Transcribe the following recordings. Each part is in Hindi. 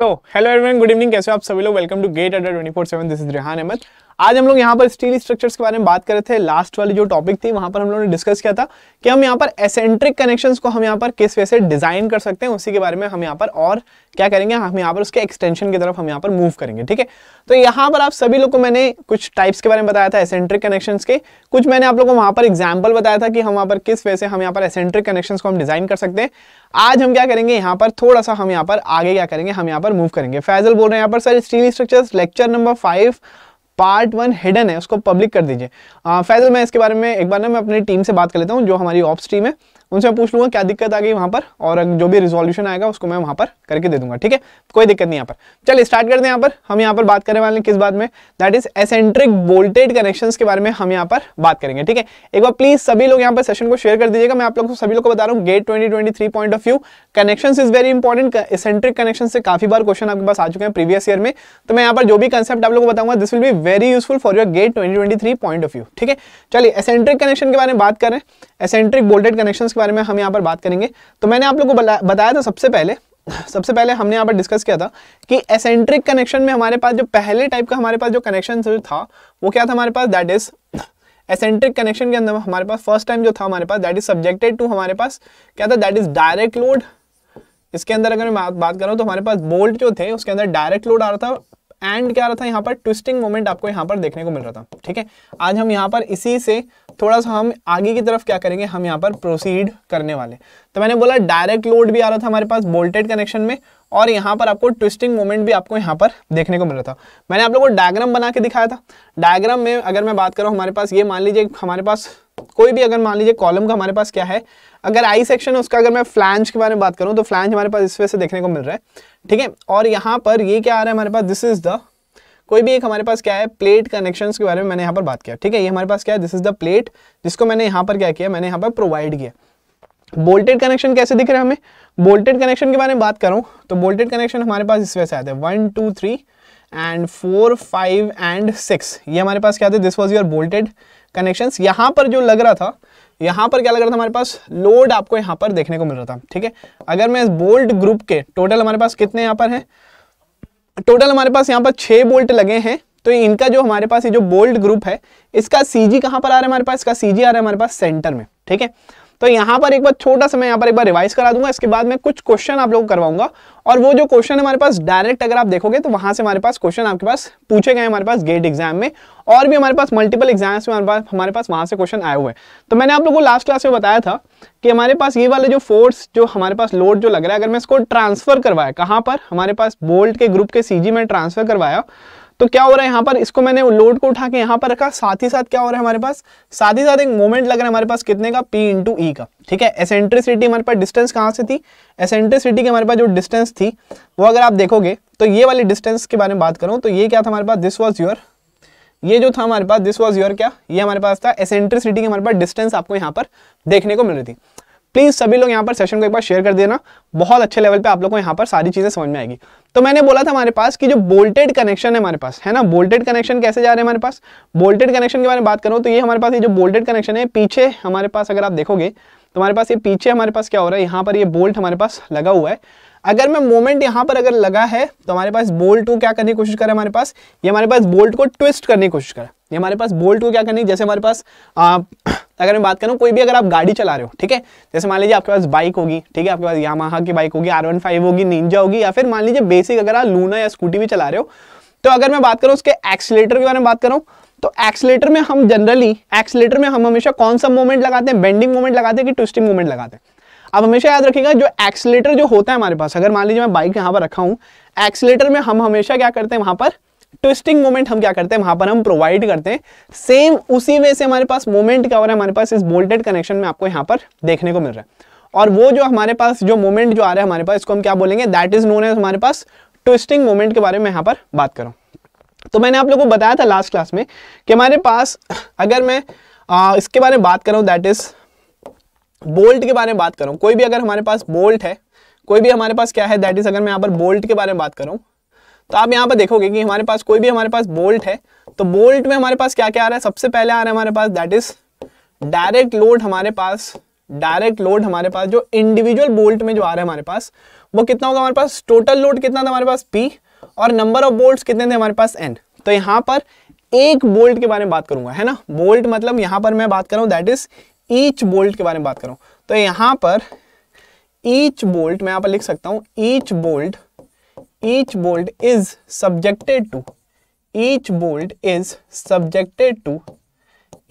तो हेलो एवरीवन गुड इवनिंग कैसे हो आप सभी लोग welcome to GATE Adda twenty four seven this is Rehan Ahmed आज हम लोग यहाँ पर स्टील स्ट्रक्चर्स के बारे में बात कर रहे थे लास्ट वाली जो टॉपिक थी वहाँ पर हम लोगों ने डिस्कस किया था कि हम यहाँ पर एसेंट्रिक कनेक्शंस को हम यहाँ पर किस वे से डिजाइन कर सकते हैं उसी के बारे में हम यहाँ पर और क्या करेंगे हम यहाँ पर उसके एक्सटेंशन की तरफ हम यहाँ पर मूव करेंगे ठीक है तो यहाँ पर आप सभी लोग को मैंने कुछ टाइप्स के बारे में बताया था एसेंट्रिक कनेक्शंस के कुछ मैंने आप लोगों को वहाँ पर एग्जाम्पल बताया था कि हम वहाँ पर किस वे से हम यहाँ पर एसेंट्रिक कनेक्शंस को हम डिजाइन कर सकते हैं आज हम क्या करेंगे यहाँ पर थोड़ा सा हम यहाँ पर आगे क्या करेंगे हम यहाँ पर मूव करेंगे फैजल बोल रहे हैं यहाँ पर sir steel structure lecture number five part one hidden है उसको पब्लिक कर दीजिए फैजल मैं इसके बारे में एक बार ना मैं अपनी टीम से बात कर लेता हूँ जो हमारी ऑप्स टीम है उनसे पूछ लूंगा क्या दिक्कत आ गई वहां पर और जो भी रिजोल्यूशन आएगा उसको मैं वहां पर करके दे दूंगा ठीक है कोई दिक्कत नहीं यहाँ पर चलिए स्टार्ट करते हैं यहाँ पर हम यहाँ पर बात करने वाले किस बात में that is eccentric voltage connection के बारे में हम यहाँ पर बात करेंगे ठीक है एक बार प्लीज सभी लोग यहाँ पर सेशन को शेयर कर दीजिएगा मैं आप लोग को सभी लोग को बता रहा हूँ GATE twenty point of view connection is very important eccentric connection से काफी बार क्वेश्चन आपके पास आ चुके हैं प्रीवियस ईयर में तो मैं यहाँ पर जो भी कंसेप्ट आप लोग को बताऊंगा this will be very useful for your GATE twenty point of view ठीक है चलिए एसेंट्रिक कनेक्शन के बारे में बात करें एसेंट्रिक वोल्टेज कनेक्शन इसके बारे में हम यहाँ पर बात करेंगे तो मैंने आप लोग को बताया था सबसे पहले सबसे पहले हमने यहाँ पर डिस्कस किया था कि एसेंट्रिक कनेक्शन में हमारे पास जो पहले टाइप का हमारे पास जो कनेक्शन था वो क्या था हमारे पास दैट इज एसेंट्रिक कनेक्शन के अंदर हमारे पास फर्स्ट टाइम जो था हमारे पास दैट इज सब्जेक्टेड टू हमारे पास क्या था दैट इज डायरेक्ट लोड इसके अंदर अगर मैं बात करूँ तो हमारे पास बोल्ट जो थे उसके अंदर डायरेक्ट लोड आ रहा था एंड क्या रहा था यहाँ पर ट्विस्टिंग मोमेंट आपको यहाँ पर देखने को मिल रहा था ठीक है आज हम यहाँ पर इसी से थोड़ा सा हम आगे की तरफ क्या करेंगे हम यहाँ पर प्रोसीड करने वाले तो मैंने बोला डायरेक्ट लोड भी आ रहा था हमारे पास बोल्टेड कनेक्शन में और यहाँ पर आपको ट्विस्टिंग मोमेंट भी आपको यहाँ पर देखने को मिल रहा था मैंने आप लोगों को डायग्राम बना के दिखाया था डायग्राम में अगर मैं बात करूँ हमारे पास ये मान लीजिए हमारे पास कोई भी अगर मान लीजिए कॉलम का हमारे पास क्या है अगर आई सेक्शन है उसका अगर मैं फ्लैंज के बारे में बात करूँ तो फ्लैंज हमारे पास इस वजह से देखने को मिल रहा है ठीक है और यहाँ पर ये क्या आ रहा है हमारे पास दिस इज द कोई भी एक हमारे पास क्या है प्लेट कनेक्शन के बारे में मैंने यहाँ पर बात किया ठीक है ये हमारे पास क्या है दिस इज द प्लेट जिसको मैंने यहाँ पर क्या किया मैंने यहाँ पर प्रोवाइड किया बोल्टेड कनेक्शन कैसे दिख रहे हैं हमें बोल्टेड कनेक्शन के बारे में बात करूं तो बोल्टेड कनेक्शन हमारे पास इस वैसे आते हैं one two three and four five and six ये हमारे पास क्या थे this was your bolted connection यहाँ पर जो लग रहा था यहाँ पर क्या लग रहा था हमारे पास लोड आपको यहाँ पर देखने को मिल रहा था ठीक है अगर मैं इस बोल्ट ग्रुप के टोटल हमारे पास कितने यहाँ पर हैं टोटल हमारे पास यहाँ पर छः बोल्ट लगे हैं तो इनका जो हमारे पास ये जो बोल्ट ग्रुप है इसका सी जी कहाँ पर आ रहा है हमारे पास इसका सी जी आ रहा है हमारे पास सेंटर में ठीक है तो यहाँ पर एक बार छोटा सा मैं यहाँ पर एक बार रिवाइज करा दूंगा इसके बाद मैं कुछ क्वेश्चन आप लोग करवाऊंगा और वो जो क्वेश्चन हमारे पास डायरेक्ट अगर आप देखोगे तो वहां से हमारे पास क्वेश्चन आपके पास पूछे गए हमारे पास गेट एग्जाम में और भी हमारे पास मल्टीपल एग्जाम्स में हमारे पास वहाँ से क्वेश्चन आए हुए हैं तो मैंने आप लोगों को लास्ट क्लास में बताया था कि हमारे पास ये वाले जो फोर्स जो हमारे पास लोड जो लग रहा है अगर मैं इसको ट्रांसफर करवाया कहाँ पर हमारे पास बोल्ट के ग्रुप के सी में ट्रांसफर करवाया तो क्या हो रहा है यहाँ पर इसको मैंने लोड को उठा के यहाँ पर रखा साथ ही साथ क्या हो रहा है हमारे पास साथ ही साथ एक मोमेंट लग रहा है हमारे पास कितने का पी इंटू ई का ठीक है एसेंट्रिसिटी हमारे पास डिस्टेंस कहाँ से थी एसेंट्रिसिटी के हमारे पास जो डिस्टेंस थी वो अगर आप देखोगे तो ये वाले डिस्टेंस के बारे में बात करूँ तो ये क्या था हमारे पास दिस वॉज योर ये जो था हमारे पास दिस वॉज योर क्या ये हमारे पास था एसेंट्रिसिटी के हमारे पास डिस्टेंस आपको यहाँ पर देखने को मिल रही थी प्लीज़ सभी लोग यहाँ पर सेशन को एक बार शेयर कर देना बहुत अच्छे लेवल पे आप लोग को यहाँ पर सारी चीज़ें समझ में आएगी तो मैंने बोला था हमारे पास कि जो बोल्टेड कनेक्शन है हमारे पास है ना बोल्टेड कनेक्शन कैसे जा रहे हैं हमारे पास बोल्टेड कनेक्शन के बारे में बात करूँ तो ये हमारे पास ये जो बोल्टेड कनेक्शन है पीछे हमारे पास अगर आप देखोगे तो हमारे पास ये पीछे हमारे पास क्या हो रहा है यहाँ पर ये बोल्ट हमारे पास लगा हुआ है अगर मैं मोमेंट यहाँ पर अगर लगा है तो हमारे पास बोल्ट को क्या करने की कोशिश करें हमारे पास ये हमारे पास बोल्ट को ट्विस्ट करने की कोशिश करें ये हमारे पास बोल्ट को क्या करनी जैसे हमारे पास आ, अगर मैं बात करूँ कोई भी अगर आप गाड़ी चला रहे हो ठीक है जैसे मान लीजिए आपके पास बाइक होगी ठीक है आपके पास यामाहा की बाइक होगी आर वन फाइव होगी निंजा होगी या फिर मान लीजिए बेसिक अगर आप लूना या स्कूटी भी चला रहे हो तो अगर मैं बात करूँ उसके एक्सीटर के बारे में बात करूँ तो एक्सीटर में हम जनरली एक्सीटर में हम हमेशा कौन सा मोमेंट लगाते हैं बेंडिंग मोमेंट लगाते हैं कि ट्विस्टिंग मोमेंट लगाते हैं अब हमेशा याद रखिएगा जो एक्सीटर जो होता है हमारे पास अगर मान लीजिए मैं बाइक यहां पर रखा हूं एक्सलेटर में हम हमेशा क्या करते हैं वहां पर ट्विस्टिंग मोमेंट हम क्या करते हैं वहां पर हम प्रोवाइड करते हैं सेम उसी वे से हमारे पास मोमेंट क्या हो रहा है हमारे पास इस बोल्टेड कनेक्शन में आपको यहां पर देखने को मिल रहा है और वो जो हमारे पास जो मोमेंट जो आ रहा है हमारे पास इसको हम क्या बोलेंगे दैट इज नोन एज हमारे पास ट्विस्टिंग मोमेंट के बारे में यहां पर बात करूं तो मैंने आप लोगों को बताया था लास्ट क्लास में कि हमारे पास अगर मैं आ, इसके बारे में बात करूं दैट इज बोल्ट के बारे में बात करूं कोई भी अगर हमारे पास बोल्ट है कोई भी हमारे पास क्या है दैट इज अगर मैं यहाँ पर बोल्ट के बारे में बात करूं तो आप यहाँ पर देखोगे कि हमारे पास कोई भी हमारे पास बोल्ट है तो बोल्ट में हमारे पास क्या क्या आ रहा है सबसे पहले आ रहा है हमारे पास दैट इज डायरेक्ट लोड हमारे पास डायरेक्ट लोड हमारे पास जो इंडिविजुअल बोल्ट में जो आ रहा है हमारे पास वो कितना होगा हमारे पास टोटल लोड कितना था हमारे पास पी और नंबर ऑफ बोल्ट कितने थे हमारे पास एन तो यहाँ पर एक बोल्ट के बारे में बात करूंगा है ना बोल्ट मतलब यहां पर मैं बात कर रहा हूं दैट इज ईच बोल्ट के बारे में बात करूं तो यहां पर ईच बोल्ट मैं यहां पर लिख सकता हूं each bolt each bolt is subjected to each bolt is subjected to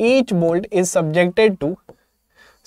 each bolt is subjected to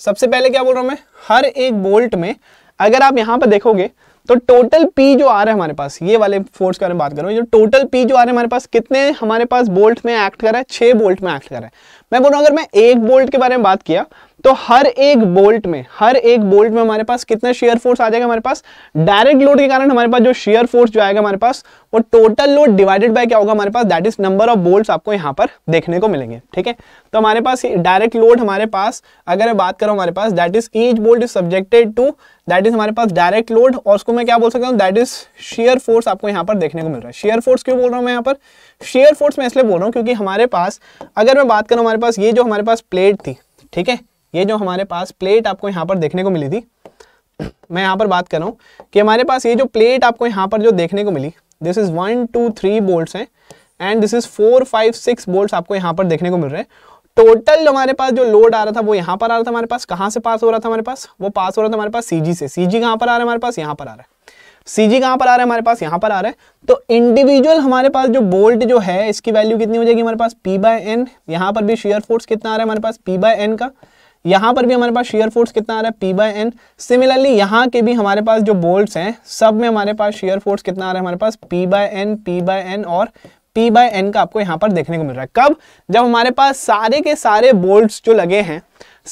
सबसे पहले क्या बोल रहा हूं मैं हर एक बोल्ट में अगर आप यहां पर देखोगे तो टोटल पी जो आ रहा है हमारे पास ये वाले फोर्स के बारे में बात करूं जो टोटल पी जो आ रहा है हमारे पास कितने हमारे पास बोल्ट में एक्ट कर रहा है छह बोल्ट में एक्ट कर रहा है मैं बोल रहा हूं अगर मैं एक बोल्ट के बारे में बात किया तो हर एक बोल्ट में हर एक बोल्ट में हमारे पास कितना शेयर फोर्स आ जाएगा हमारे पास डायरेक्ट लोड के कारण हमारे पास जो शेयर फोर्स जो आएगा हमारे पास वो टोटल लोड डिवाइडेड बाय क्या होगा हमारे पास that is number of bolt आपको यहाँ पर देखने को मिलेंगे ठीक है तो हमारे पास डायरेक्ट लोड हमारे पास अगर मैं बात करूँ हमारे पास that is each bolt is subjected to that is हमारे पास डायरेक्ट लोड और उसको मैं क्या बोल सकता हूँ दैट इज शेयर फोर्स आपको यहाँ पर देखने को मिल रहा है शेयर फोर्स क्यों बोल रहा हूँ मैं यहाँ पर शेयर फोर्स मैं इसलिए बोल रहा हूँ क्योंकि हमारे पास अगर मैं बात करूँ हमारे पास ये जो हमारे पास प्लेट थी ठीक है ये जो हमारे पास प्लेट आपको यहाँ पर देखने को मिली थी मैं यहाँ पर बात कर रहा हूँ कि हमारे पास ये जो प्लेट आपको यहाँ पर जो देखने को मिली this is one two three bolt हैं and this is four five six bolt आपको यहाँ पर देखने को मिल रहे हैं टोटल हमारे पास जो लोड आ रहा था वो यहाँ पर आ रहा था हमारे पास कहाँ से पास हो रहा था हमारे पास वो पास हो रहा था हमारे पास सी से सी जी कहाँ पर आ रहा है हमारे पास यहाँ पर आ रहा है सी जी कहाँ पर आ रहा है हमारे पास यहाँ पर आ रहा है तो इंडिविजुअल हमारे पास जो बोल्ट जो है इसकी वैल्यू कितनी हो जाएगी हमारे पास पी बाय एन यहाँ पर भी शेयर फोर्स कितना आ रहा है हमारे पास पी बाय एन का यहां पर भी हमारे पास शेयर फोर्स कितना आ रहा है पी बाय एन सिमिलरली यहाँ के भी हमारे पास जो बोल्ट हैं सब में हमारे पास शेयर फोर्स कितना आ रहा है हमारे पास P by N P by N और पी बाय एन का आपको यहाँ पर देखने को मिल रहा है कब जब हमारे पास सारे के सारे बोल्ट जो लगे हैं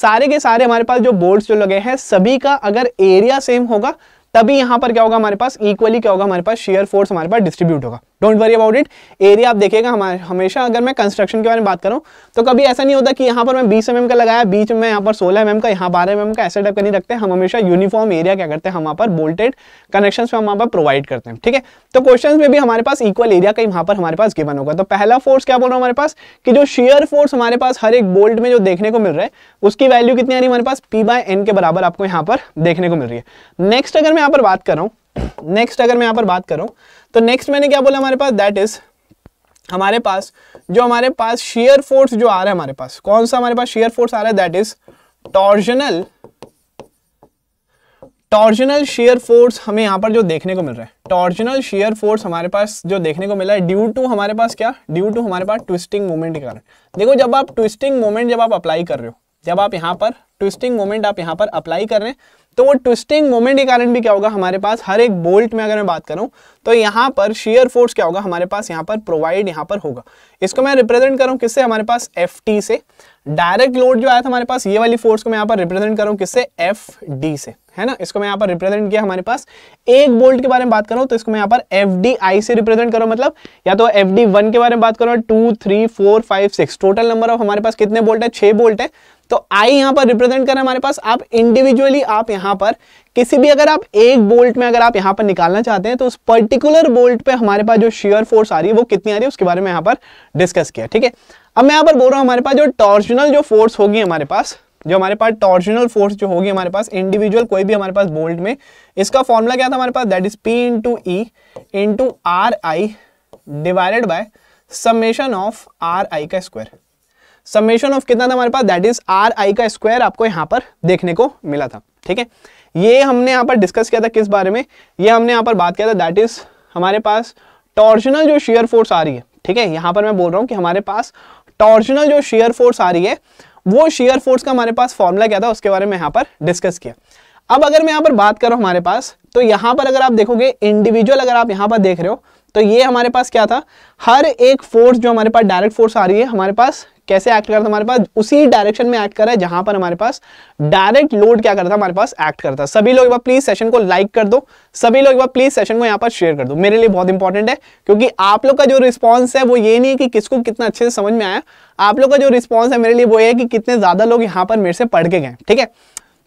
सारे के सारे हमारे पास जो बोल्ट जो लगे हैं सभी का अगर एरिया सेम होगा तभी यहाँ पर क्या होगा हमारे पास इक्वली क्या होगा हमारे पास शेयर फोर्स हमारे पास डिस्ट्रीब्यूट होगा don't worry about it area आप देखिएगा हमारे हमेशा अगर मैं कंस्ट्रक्शन के बारे में बात करूँ तो कभी ऐसा नहीं होता कि यहाँ पर मैं 20 एम mm का लगाया बीच में यहाँ पर 16 एम mm का यहाँ बारह एम mm का ऐसे टाइप का नहीं रखते हम हमेशा यूनिफॉर्म एरिया क्या करते हैं हम वहाँ पर बोल्टेड कनेक्शन हम वहाँ पर प्रोवाइड करते हैं ठीक है तो क्वेश्चन में भी हमारे पास इक्वल एरिया का यहाँ पर हमारे पास गिवन होगा तो पहला फोर्स क्या बोल रहा हूँ हमारे पास कि जो शेयर फोर्स हमारे पास हर एक बोल्ट में जो देखने को मिल रहा है उसकी वैल्यू कितनी आ रही है हमारे पास पी बाय एन के बराबर आपको यहाँ पर देखने को मिल रही है नेक्स्ट अगर मैं यहाँ पर बात कर रहा हूँ नेक्स्ट अगर मैं यहाँ पर बात करूँ तो नेक्स्ट मैंने क्या बोला हमारे पास दैट इज हमारे पास जो हमारे पास शेयर फोर्स जो आ रहा है हमारे पास कौन सा हमारे पास शेयर फोर्स आ रहा है that is torsional torsional shear force हमें यहाँ पर जो देखने को मिल रहा है टॉर्जनल शेयर फोर्स हमारे पास जो देखने को मिला है ड्यू टू हमारे पास क्या ड्यू टू हमारे पास ट्विस्टिंग मोमेंट के कारण देखो जब आप ट्विस्टिंग मोमेंट जब आप अप्लाई कर रहे हो जब आप यहाँ पर ट्विस्टिंग मोमेंट आप यहाँ पर अप्लाई कर रहे हैं तो वो ट्विस्टिंग मोमेंट के कारण भी क्या होगा हमारे पास हर एक बोल्ट में अगर मैं बात करूं तो यहाँ पर शेयर फोर्स क्या होगा हमारे पास यहाँ पर प्रोवाइड यहाँ पर होगा इसको मैं रिप्रेजेंट करूं किससे हमारे पास एफ से डायरेक्ट लोड जो आया था हमारे पास ये वाली फोर्स को मैं यहाँ पर रिप्रेजेंट कर रहा हूँ किससे एफ डी से है ना इसको मैं यहाँ पर रिप्रेजेंट किया हमारे पास एक बोल्ट के बारे में बात कर रहा हूँ तो इसको मैं यहाँ पर एफ डी आई से रिप्रेजेंट करो मतलब या तो एफ डी वन के बारे में बात करो two three four five six total number of हमारे पास कितने बोल्ट है छह बोल्ट है तो आई यहाँ पर रिप्रेजेंट करें हमारे पास आप इंडिविजुअली आप यहाँ पर किसी भी अगर आप एक बोल्ट में अगर आप यहाँ पर निकालना चाहते हैं तो उस पर्टिकुलर बोल्ट पे हमारे पास जो शेयर फोर्स आ रही है वो कितनी आ रही है उसके बारे में यहाँ पर डिस्कस किया ठीक है अब मैं यहाँ पर बोल रहा हूँ हमारे पास जो टॉर्शनल जो फोर्स होगी हमारे पास जो हमारे पास टॉर्शनल फोर्स जो होगी हमारे पास इंडिविजुअल कोई भी हमारे पास बोल्ट में इसका फॉर्मूला क्या था हमारे पास that is P into E into R I divided by summation of R I का स्क्वायर समेशन ऑफ कितना था हमारे पास दैट इज आर आई का स्क्वायर आपको यहाँ पर देखने को मिला था ठीक है ये हमने यहाँ पर डिस्कस किया था किस बारे में ये हमने यहाँ पर बात किया था दैट इज हमारे पास टॉर्शनल जो शेयर फोर्स आ रही है ठीक है यहाँ पर मैं बोल रहा हूँ कि हमारे पास टॉर्शनल जो शेयर फोर्स आ रही है वो शेयर फोर्स का हमारे पास फॉर्मूला क्या था उसके बारे में यहाँ पर डिस्कस किया अब अगर मैं यहाँ पर बात करूँ हमारे पास तो यहाँ पर अगर आप देखोगे इंडिविजुअल अगर आप यहाँ पर देख रहे हो तो ये हमारे पास क्या था हर एक फोर्स जो हमारे पास डायरेक्ट फोर्स आ रही है हमारे पास कैसे एक्ट करता हमारे पास उसी डायरेक्शन में एक्ट कर रहा है जहां पर हमारे पास डायरेक्ट लोड क्या करता हमारे पास एक्ट करता सभी लोग प्लीज सेशन को लाइक कर दो सभी लोग प्लीज सेशन को यहाँ पर शेयर कर दो मेरे लिए बहुत इंपॉर्टेंट है क्योंकि आप लोग का जो रिस्पॉन्स है वो ये नहीं है कि किसको कितना अच्छे से समझ में आया आप लोग का जो रिस्पॉन्स है मेरे लिए वो है कि कितने ज्यादा लोग यहाँ पर मेरे से पढ़ के गए ठीक है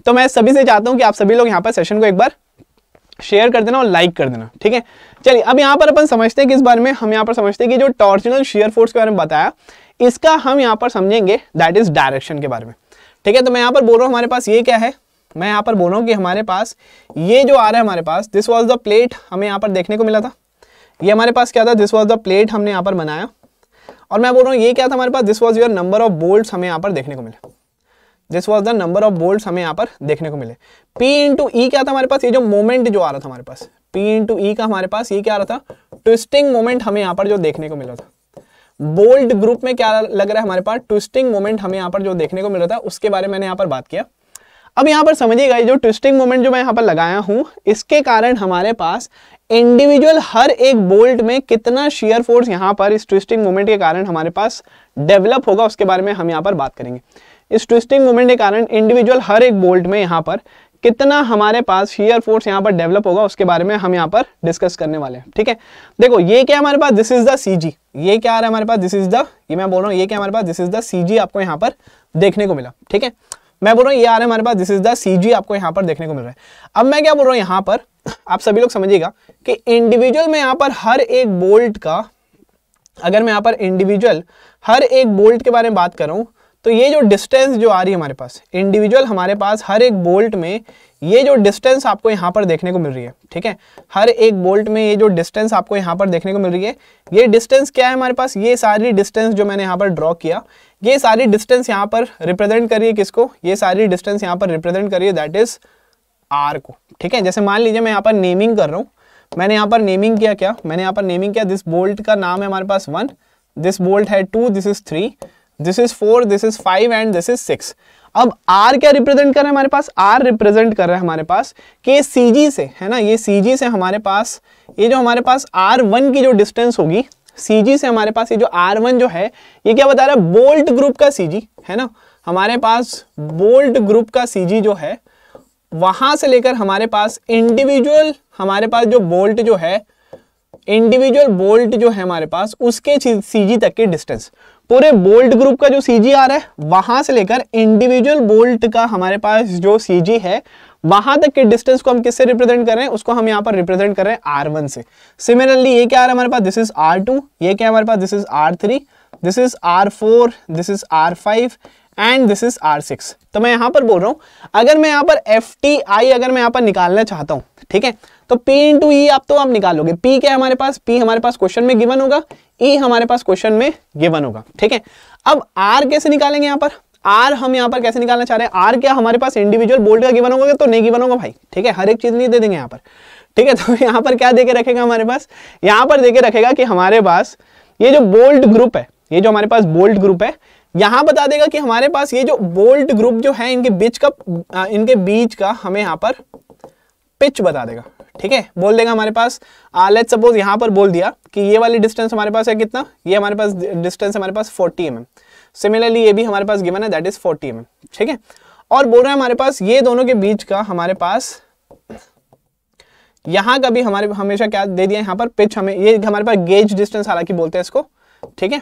तो मैं सभी से चाहता हूँ कि आप सभी लोग यहाँ पर सेशन को एक बार शेयर कर देना और लाइक कर देना ठीक है चलिए अब यहाँ पर अपन समझते हैं कि इस बारे में हम यहाँ पर समझते हैं कि जो टॉर्चनल शेयर फोर्स के बारे में बताया इसका हम यहाँ पर समझेंगे दैट इज डायरेक्शन के बारे में ठीक है तो मैं यहाँ पर बोल रहा हूँ हमारे पास ये क्या है मैं यहाँ पर बोल रहा हूँ कि हमारे पास ये जो आ रहा है हमारे पास दिस वॉज द प्लेट हमें यहाँ पर देखने को मिला था ये हमारे पास क्या था दिस वॉज द प्लेट हमने यहाँ पर बनाया और मैं बोल रहा हूँ ये क्या था हमारे पास this was your number of bolt हमें यहाँ पर देखने को मिले this was the number of bolt हमें यहाँ पर देखने को मिले पी इंटू ई क्या था हमारे पास ये जो मोमेंट जो आ रहा था हमारे पास पी इंटू ई का हमारे पास ये क्या आ रहा था ट्विस्टिंग मोमेंट हमें यहाँ पर जो देखने को मिला था बोल्ड ग्रुप में क्या लग रहा है हमारे पास ट्विस्टिंग मोमेंट हमें यहाँ पर जो देखने को मिल रहा था उसके बारे में मैंने यहाँ पर बात किया अब यहाँ पर समझिएगा जो ट्विस्टिंग मोमेंट जो मैं यहाँ पर लगाया हूँ इसके कारण हमारे पास इंडिविजुअल हर एक बोल्ट में कितना शेयर फोर्स यहाँ पर इस ट्विस्टिंग मोमेंट के कारण हमारे पास डेवलप होगा उसके बारे में हम यहाँ पर बात करेंगे इस ट्विस्टिंग मोमेंट के कारण इंडिविजुअल हर एक बोल्ट में यहाँ पर कितना हमारे पास शेयर फोर्स यहाँ पर डेवलप होगा उसके बारे में हम यहाँ पर डिस्कस करने वाले हैं ठीक है देखो ये क्या हमारे पास दिस इज द सीजी ये क्या आ रहा है हमारे पास दिस इज द ये मैं बोल रहा हूँ ये क्या हमारे पास दिस इज द सीजी आपको यहाँ पर देखने को मिला ठीक है मैं बोल रहा हूँ ये आ रहा है हमारे पास दिस इज द सीजी आपको यहाँ पर देखने को मिल रहा है अब मैं क्या बोल रहा हूँ यहाँ पर आप सभी लोग समझिएगा कि इंडिविजुअल में यहाँ पर हर एक बोल्ट का अगर मैं यहाँ पर इंडिविजुअल हर एक बोल्ट के बारे में बात कर रहा हूँ तो ये जो डिस्टेंस जो आ रही है हमारे पास इंडिविजुअल हमारे पास हर एक बोल्ट में ये जो डिस्टेंस आपको यहाँ पर देखने को मिल रही है ठीक है हर एक बोल्ट में ये जो डिस्टेंस आपको यहाँ पर देखने को मिल रही है ये डिस्टेंस क्या है हमारे पास ये सारी डिस्टेंस जो मैंने यहाँ पर ड्रॉ किया ये सारी डिस्टेंस यहाँ पर रिप्रेजेंट करिए किसको ये सारी डिस्टेंस यहाँ पर रिप्रेजेंट करिए दैट इज आर को ठीक है जैसे मान लीजिए मैं यहाँ पर नेमिंग कर रहा हूँ मैंने यहाँ पर नेमिंग किया क्या मैंने यहाँ पर नेमिंग किया दिस बोल्ट का नाम है हमारे पास वन दिस बोल्ट है two this is three this is four this is five and this is six अब R क्या रिप्रेजेंट कर रहा है हमारे पास आर रिप्रेजेंट कर रहा है हमारे पास के सी से है ना ये सी से हमारे पास ये जो हमारे पास आर वन की जो डिस्टेंस होगी सी से हमारे पास ये जो आर वन जो है ये क्या बता रहा है बोल्ट ग्रुप का सी है ना हमारे पास बोल्ट ग्रुप का सी जो है वहां से लेकर हमारे पास इंडिविजुअल हमारे पास जो बोल्ट जो है इंडिविजुअल बोल्ट जो है हमारे पास उसके सीजी तक की डिस्टेंस पूरे बोल्ट ग्रुप का जो सीजी आ रहा है वहां से लेकर इंडिविजुअल बोल्ट का हमारे पास जो सीजी है वहां तक के डिस्टेंस को हम किससे रिप्रेजेंट कर रहे हैं उसको हम यहां पर रिप्रेजेंट कर रहे हैं आर वन से सिमिलरली ये क्या आ रहा है हमारे पास दिस इज आर टू ये क्या हमारे पास this is R three this is R four this is R five and this is R six तो मैं यहां पर बोल रहा हूं अगर मैं यहां पर एफ टी आई अगर मैं यहां पर निकालना चाहता हूं ठीक है तो P इंटू ई e आप तो आप निकालोगे P क्या हमारे पास P हमारे पास क्वेश्चन में गिवन होगा E हमारे पास क्वेश्चन में गिवन होगा ठीक है अब R कैसे निकालेंगे यहां पर R हम यहां पर कैसे निकालना चाह रहे हैं R क्या हमारे पास इंडिविजुअल बोल्ट का गिवन होगा तो नहीं गिवन होगा भाई ठीक है हर एक चीज नहीं दे देंगे यहां पर ठीक है तो यहां पर क्या देके रखेगा हमारे पास यहां पर देके रखेगा कि हमारे पास ये जो बोल्ट ग्रुप है ये जो हमारे पास बोल्ट ग्रुप है यहां बता देगा कि हमारे पास ये जो बोल्ट ग्रुप जो है इनके बीच का इनके बीच का हमें यहां पर पिच बता देगा ठीक है बोल देगा हमारे पास लेट सपोज यहां पर बोल दिया कि ये वाली डिस्टेंस हमारे पास है कितना ये हमारे पास डिस्टेंस हमारे पास 40 एम mm. सिमिलरली ये भी हमारे पास गिवन है दैट इज 40 एम mm, ठीक है और बोल रहे हैं हमारे पास ये दोनों के बीच का हमारे पास यहां का भी हमारे हमेशा क्या दे दिया यहां पर पिच हमें ये हमारे पास गेज डिस्टेंस हालांकि बोलते हैं इसको ठीक है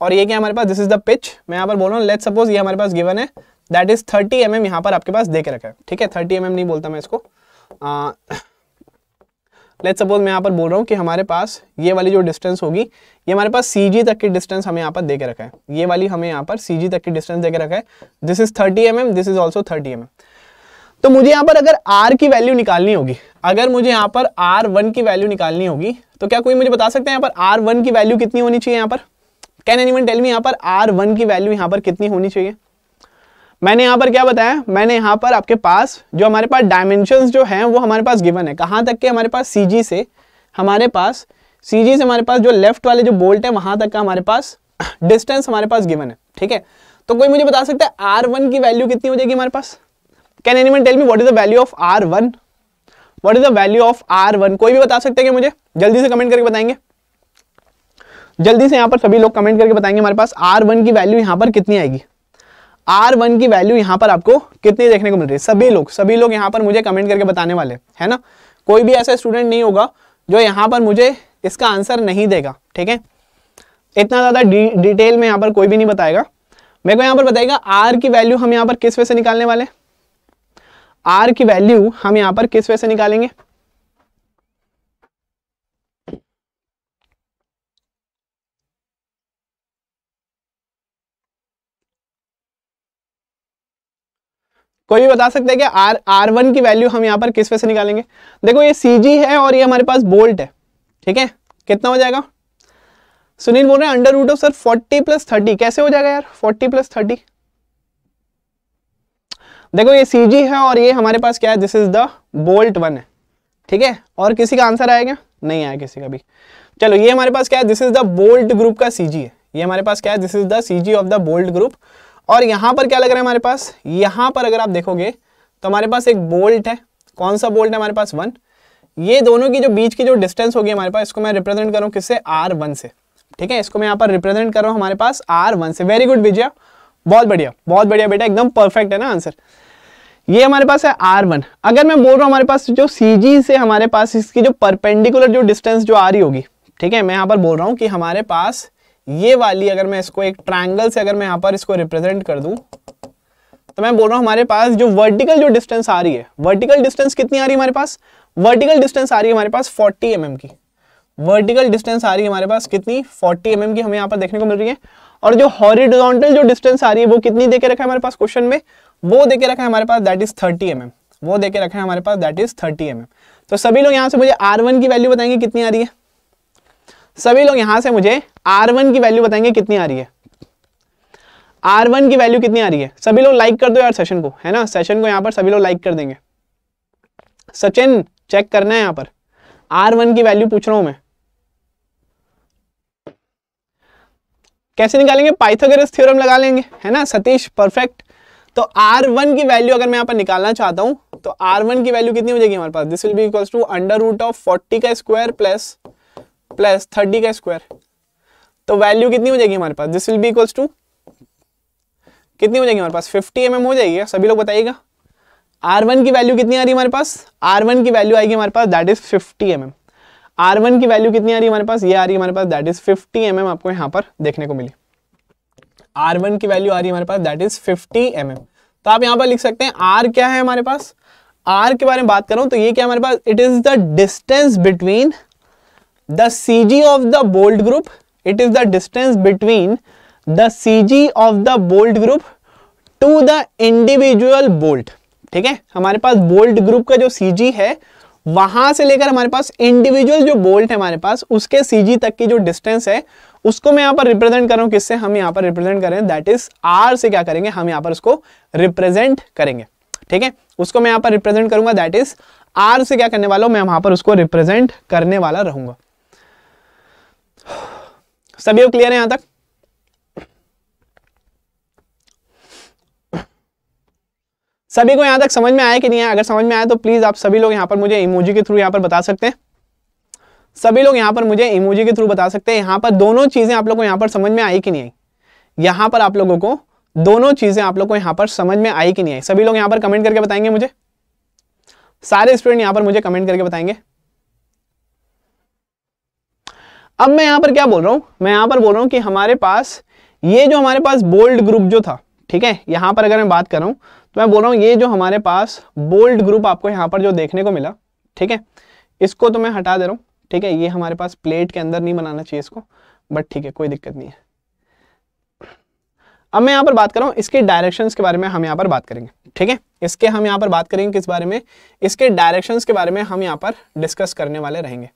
और ये क्या हमारे पास दिस इज द पिच मैं यहाँ पर बोल रहा हूँ लेट सपोज ये हमारे पास गिवन है that is thirty M M यहाँ पर आपके पास दे के रखा है ठीक है थर्टी एम एम नहीं बोलता मैं इसको लेट सपोज मैं यहाँ पर बोल रहा हूँ कि हमारे पास ये वाली जो डिस्टेंस होगी ये हमारे पास सी तक की डिस्टेंस हमें यहाँ पर दे के रखा है ये वाली हमें यहाँ पर सी तक की डिस्टेंस दे के रखा है this is thirty M M this is also thirty M M तो मुझे यहाँ पर अगर आर की वैल्यू निकालनी होगी अगर मुझे यहाँ पर आर वन की वैल्यू निकालनी होगी तो क्या कोई मुझे बता सकते हैं यहाँ पर आर वन की वैल्यू कितनी होनी चाहिए यहाँ पर कैन एनीवन टेल मी यहाँ पर आर वन की वैल्यू यहाँ पर कितनी होनी चाहिए मैंने यहाँ पर क्या बताया मैंने यहाँ पर आपके पास जो हमारे पास डायमेंशन जो है वो हमारे पास गिवन है कहाँ तक के हमारे पास सी से हमारे पास सी से हमारे पास जो लेफ्ट वाले जो बोल्ट है वहां तक का हमारे पास डिस्टेंस हमारे पास गिवन है ठीक है तो कोई मुझे बता सकता है आर वन की वैल्यू कितनी हो जाएगी हमारे पास can anyone tell me what is the value of R one what is the value of R one कोई भी बता सकता है मुझे जल्दी से कमेंट करके बताएंगे जल्दी से यहाँ पर सभी लोग कमेंट करके बताएंगे हमारे पास आर वन की वैल्यू यहाँ पर कितनी आएगी आर वन की वैल्यू यहां पर आपको कितनी देखने को मिल रही है सभी लोग सभी लोग यहां पर मुझे कमेंट करके बताने वाले है ना कोई भी ऐसा स्टूडेंट नहीं होगा जो यहां पर मुझे इसका आंसर नहीं देगा ठीक है इतना ज़्यादा डिटेल में यहां पर कोई भी नहीं बताएगा मेरे को यहां पर बताएगा आर की वैल्यू हम यहां पर किस वे से निकालने वाले आर की वैल्यू हम यहाँ पर किस वे से निकालेंगे कोई भी बता सकते हैं कि आर आर वन की वैल्यू हम यहाँ पर किस वे से निकालेंगे देखो ये सी जी है और ये हमारे पास बोल्ट है ठीक है कितना हो जाएगा सुनील बोल रहे हैं under root of sir forty plus thirty कैसे हो जाएगा यार फोर्टी प्लस थर्टी देखो ये सी जी है और ये हमारे पास क्या है this is the bolt one है ठीक है और किसी का आंसर आएगा नहीं आया किसी का भी चलो ये हमारे पास क्या है this is the bolt group का सी जी है ये हमारे पास क्या है this is the C G of the bolt group और यहाँ पर क्या लग रहा है हमारे पास यहाँ पर अगर आप देखोगे तो हमारे पास एक बोल्ट है कौन सा बोल्ट है हमारे पास वन ये दोनों की जो बीच की जो डिस्टेंस होगी हमारे पास इसको मैं रिप्रेजेंट करूँ किससे आर वन से ठीक है इसको मैं यहाँ पर रिप्रेजेंट कर रहा हूँ हमारे पास आर वन से वेरी गुड विजय बहुत बढ़िया बहुत बढ़िया बेटा एकदम परफेक्ट है ना आंसर ये हमारे पास है आर वन अगर मैं बोल रहा हूँ हमारे पास जो सी से हमारे पास इसकी जो परपेंडिकुलर जो डिस्टेंस जो आ रही होगी ठीक है मैं यहाँ पर बोल रहा हूँ कि हमारे पास ये वाली अगर मैं इसको एक ट्रायंगल से अगर मैं यहाँ पर इसको रिप्रेजेंट कर दूं तो मैं बोल रहा हूं हमारे पास जो वर्टिकल जो डिस्टेंस आ रही है वर्टिकल डिस्टेंस कितनी आ रही है हमारे पास वर्टिकल डिस्टेंस आ रही है हमारे पास 40 एम mm की वर्टिकल डिस्टेंस आ रही है हमारे पास कितनी 40 एम mm की हमें यहाँ पर देखने को मिल रही है और जो हॉरिडोंटल जो डिस्टेंस आ रही है वो कितनी देके रखा है हमारे पास क्वेश्चन में वो देके रखा है हमारे पास दैट इज थर्टी एम वो देके रखा है हमारे पास दैट इज थर्टी एम तो सभी लोग यहाँ से मुझे आर की वैल्यू बताएंगे कितनी आ रही है सभी लोग यहां से मुझे R1 की वैल्यू बताएंगे कितनी आ रही है R1 की वैल्यू कितनी आ रही है सभी लोग लाइक कर दो यार सेशन को है ना सेशन को यहां पर सभी लोग लाइक कर देंगे सचिन चेक करना है यहां पर R1 की वैल्यू पूछ रहा हूं मैं कैसे निकालेंगे पाइथागोरस थ्योरम लगा लेंगे है ना सतीश परफेक्ट तो R1 की वैल्यू अगर मैं यहाँ पर निकालना चाहता हूं तो R1 की वैल्यू कितनी हो जाएगी हमारे पास this will be equals to under root of 40 का स्क्वायर प्लस प्लस थर्टी का स्क्वायर तो वैल्यू कितनी हो जाएगी हमारे पास this will be equals to कितनी हो जाएगी हमारे पास 50 एम mm हो जाएगी सभी लोग बताइएगा वन की वैल्यू कितनी आ रही है हमारे पास R1 की वैल्यू आएगी हमारे पास that is fifty M R one की वैल्यू कितनी आ रही है हमारे पास ये आ रही है हमारे पास दैट इज 50 एम mm आपको यहाँ पर देखने को मिली आर वन की वैल्यू आ रही है हमारे पास दैट इज 50 एम mm. तो आप यहाँ पर लिख सकते हैं आर क्या है हमारे पास आर के बारे में बात करूं तो ये क्या हमारे पास it is the distance between the G of the bolt group it is the distance between the C G of the bolt group to the individual bolt ठीक है हमारे पास बोल्ट ग्रुप का जो सी जी है वहां से लेकर हमारे पास इंडिविजुअल जो बोल्ट है हमारे पास उसके सी जी तक की जो डिस्टेंस है उसको मैं यहां पर रिप्रेजेंट कर रहा हूँ किससे हम यहाँ पर रिप्रेजेंट करें दैट इज आर से क्या करेंगे हम यहाँ पर उसको रिप्रेजेंट करेंगे ठीक है उसको मैं यहाँ पर रिप्रेजेंट करूंगा दैट इज आर से क्या करने वाला हूं मैं वहां पर उसको रिप्रेजेंट करने वाला रहूंगा सभी को क्लियर है यहां तक सभी को यहां तक समझ में आया कि नहीं आया अगर समझ में आया तो प्लीज़ आप सभी लोग यहां पर मुझे इमोजी के थ्रू यहां पर बता सकते हैं सभी लोग यहां पर मुझे इमोजी के थ्रू बता सकते हैं यहां पर दोनों चीज़ें आप लोग को यहां पर समझ में आई कि नहीं आई यहां पर आप लोगों को दोनों चीज़ें आप लोगों को यहां पर समझ में आई कि नहीं आई सभी लोग यहां पर कमेंट करके बताएंगे मुझे सारे स्टूडेंट यहां पर मुझे कमेंट करके बताएंगे अब मैं यहाँ पर क्या बोल रहा हूँ मैं यहाँ पर बोल रहा हूँ कि हमारे पास ये जो हमारे पास बोल्ड ग्रुप जो था ठीक है यहाँ पर अगर मैं बात कर रहा हूँ तो मैं बोल रहा हूँ ये जो हमारे पास बोल्ड ग्रुप आपको यहाँ पर जो देखने को मिला ठीक है इसको तो मैं हटा दे रहा हूँ ठीक है ये हमारे पास प्लेट के अंदर नहीं बनाना चाहिए इसको बट ठीक है कोई दिक्कत नहीं है अब मैं यहाँ पर बात कर रहा हूँ इसके डायरेक्शंस के बारे में हम यहाँ पर बात करेंगे ठीक है इसके हम यहाँ पर बात करेंगे किस बारे में इसके डायरेक्शंस के बारे में हम यहाँ पर डिस्कस करने वाले रहेंगे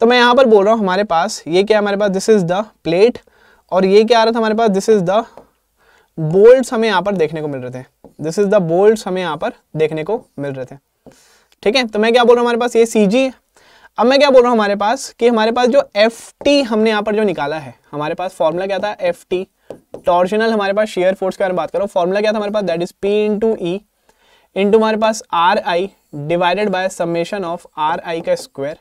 तो मैं यहाँ पर बोल रहा हूँ हमारे पास ये क्या हमारे पास दिस इज द प्लेट और ये क्या आ रहा था हमारे पास दिस इज द बोल्ट हमें यहाँ पर देखने को मिल रहे थे दिस इज द बोल्ट हमें यहाँ पर देखने को मिल रहे थे ठीक है तो मैं क्या बोल रहा हूँ हमारे पास ये सी जी अब मैं क्या बोल रहा हूँ हमारे पास कि हमारे पास जो एफ टी हमने यहाँ पर जो निकाला है हमारे पास फॉर्मूला क्या था एफ टी टॉर्शनल हमारे पास शेयर फोर्स की बात करो फॉर्मूला क्या था हमारे पास that is P to E into हमारे पास R I divided by summation of R I का स्क्वायर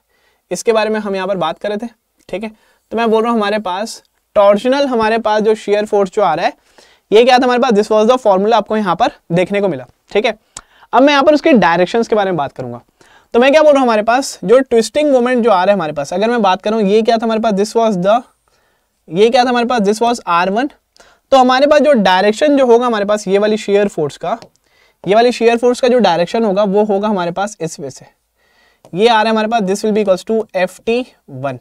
इसके बारे में हम यहाँ पर बात कर रहे थे ठीक है तो मैं बोल रहा हूँ हमारे पास टॉर्शनल हमारे पास जो शेयर फोर्स जो आ रहा है ये क्या था हमारे पास दिस वॉज द फॉर्मूला आपको यहाँ पर देखने को मिला ठीक है अब मैं यहाँ पर उसके डायरेक्शन के बारे में बात करूंगा तो मैं क्या बोल रहा हूँ हमारे पास जो ट्विस्टिंग मोमेंट जो आ रहा है हमारे पास अगर मैं बात करूँ ये क्या था हमारे पास दिस वॉज द ये क्या था हमारे पास दिस वॉज आर वन तो हमारे पास जो डायरेक्शन जो होगा हमारे पास ये वाली शेयर फोर्स का ये वाली शेयर फोर्स का जो डायरेक्शन होगा वो होगा हमारे पास इस वे से ये आ रहा है हमारे पास this will be two F T one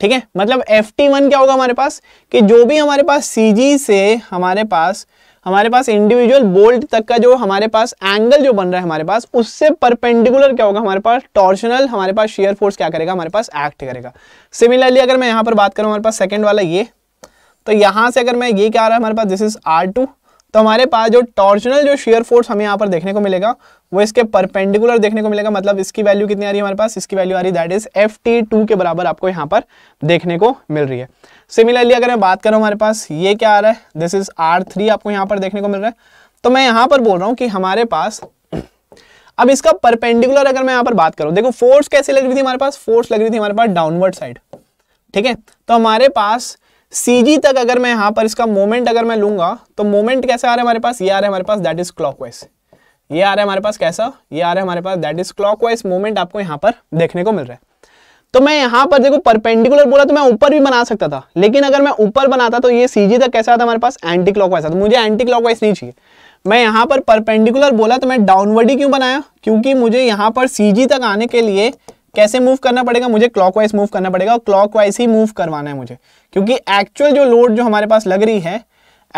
ठीक है मतलब एफ टी वन क्या होगा हमारे पास कि जो भी हमारे पास सी जी से हमारे पास हमारे पास इंडिविजुअल बोल्ट तक का जो हमारे पास एंगल जो बन रहा है हमारे पास उससे परपेंडिकुलर क्या होगा हमारे पास टॉर्शनल हमारे पास शेयर फोर्स क्या करेगा हमारे पास एक्ट करेगा सिमिलरली अगर मैं यहां पर बात करूं हमारे पास सेकेंड वाला ये तो यहां से अगर मैं ये क्या आ रहा है हमारे पास दिस इज आर टू तो हमारे पास जो टॉर्चनल जो शेयर फोर्स हमें यहाँ पर देखने को मिलेगा वो इसके परपेंडिकुलर देखने को मिलेगा मतलब इसकी वैल्यू कितनी आ रही है हमारे पास इसकी वैल्यू आ रही है that is F T two के बराबर आपको यहाँ पर देखने को मिल रही है सिमिलरली अगर मैं बात करूँ हमारे पास ये क्या आ रहा है दिस इज आर थ्री आपको यहाँ पर देखने को मिल रहा है तो मैं यहाँ पर बोल रहा हूँ कि हमारे पास अब इसका परपेंडिकुलर अगर मैं यहाँ पर बात करूँ देखो फोर्स कैसे लग रही थी हमारे पास फोर्स लग रही थी हमारे पास डाउनवर्ड साइड ठीक है तो हमारे पास सी तक अगर मैं यहां पर इसका मोमेंट अगर मैं लूंगा तो मोमेंट कैसे आ रहा है हमारे पास ये आ रहा है हमारे पास दैट इज क्लॉकवाइज ये आ रहा है हमारे पास कैसा ये आ रहा है हमारे पास दैट इज क्लॉकवाइज मोमेंट आपको यहां पर देखने को मिल रहा है तो मैं यहां पर देखो परपेंडिकुलर बोला तो मैं ऊपर भी बना सकता था लेकिन अगर मैं ऊपर बनाता तो ये सीजी तक कैसा था हमारे पास एंटी क्लॉकवाइज था तो मुझे एंटी क्लॉकवाइज नहीं चाहिए मैं यहां पर परपेंडिकुलर बोला तो मैं डाउनवर्ड ही क्यों बनाया क्योंकि मुझे यहां पर सीजी तक आने के लिए कैसे मूव करना पड़ेगा मुझे क्लॉकवाइज मूव करना पड़ेगा और क्लॉकवाइज ही मूव करवाना है मुझे क्योंकि एक्चुअल जो लोड जो हमारे पास लग रही है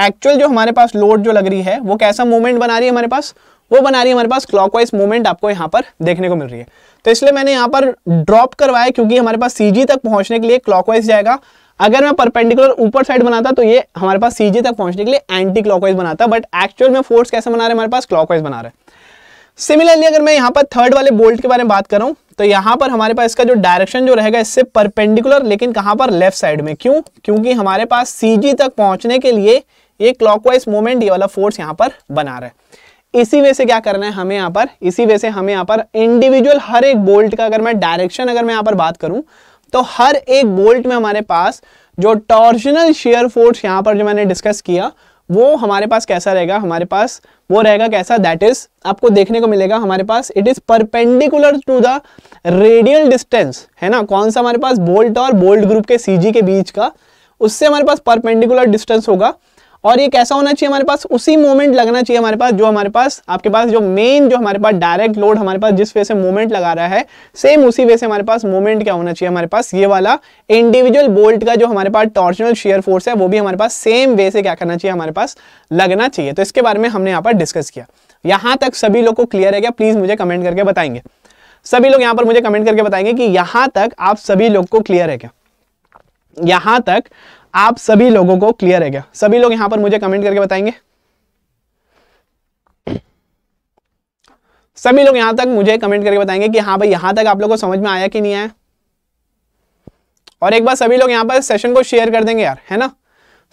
एक्चुअल जो हमारे पास लोड जो लग रही है वो कैसा मूवमेंट बना रही है हमारे पास वो बना रही है हमारे पास क्लॉकवाइज मूवमेंट आपको यहाँ पर देखने को मिल रही है तो इसलिए मैंने यहाँ पर ड्रॉप करवाया क्योंकि हमारे पास सीजी तक पहुंचने के लिए क्लॉकवाइज जाएगा अगर मैं परपेंडिकुलर ऊपर साइड बनाता तो ये हमारे पास सीजे तक पहुंचने के लिए एंटी क्लॉकवाइज बनाता बट एक्चुअल में फोर्स कैसे बना रहे हमारे पास क्लॉकवाइज बना रहे सिमिलरली अगर मैं यहाँ पर थर्ड वाले बोल्ट के बारे में बात करूँ तो यहां पर हमारे पास इसका जो डायरेक्शन जो रहेगा इससे परपेंडिकुलर लेकिन कहां पर लेफ्ट साइड में क्यों क्योंकि हमारे पास सी तक पहुंचने के लिए ये क्लॉकवाइज मोमेंट ये वाला फोर्स यहां पर बना रहा है इसी वे से क्या करना है हमें यहाँ पर इसी वे से हमें यहाँ पर इंडिविजुअल हर एक बोल्ट का अगर मैं डायरेक्शन अगर मैं यहां पर बात करूं तो हर एक बोल्ट में हमारे पास जो टॉर्जनल शेयर फोर्स यहाँ पर जो मैंने डिस्कस किया वो हमारे पास कैसा रहेगा हमारे पास वो रहेगा कैसा दैट इज आपको देखने को मिलेगा हमारे पास it is perpendicular to the radial distance है ना कौन सा हमारे पास बोल्ट और बोल्ट ग्रुप के सीजी के बीच का उससे हमारे पास परपेंडिकुलर डिस्टेंस होगा और ये कैसा होना चाहिए हमारे पास उसी मोमेंट लगना चाहिए हमारे पास जो हमारे पास आपके पास जो मेन जो हमारे पास डायरेक्ट लोड हमारे पास जिस वे से मोमेंट लगा रहा है सेम उसी वे से हमारे पास मोमेंट क्या होना चाहिए हमारे पास ये वाला इंडिविजुअल बोल्ट का जो हमारे पास टॉर्चनल शेयर फोर्स है वो भी हमारे पास सेम वे से क्या करना चाहिए हमारे पास लगना चाहिए तो इसके बारे में हमने यहाँ पर डिस्कस किया यहाँ तक सभी लोग को क्लियर है क्या प्लीज़ मुझे कमेंट करके बताएंगे सभी लोग यहाँ पर मुझे कमेंट करके बताएंगे कि यहाँ तक आप सभी लोग को क्लियर है क्या यहां तक आप सभी लोगों को क्लियर है क्या सभी लोग यहां पर मुझे कमेंट करके बताएंगे सभी लोग यहां तक मुझे कमेंट करके बताएंगे कि हाँ भाई यहां तक आप लोगों को समझ में आया कि नहीं आया और एक बार सभी लोग यहां पर सेशन को शेयर कर देंगे यार है ना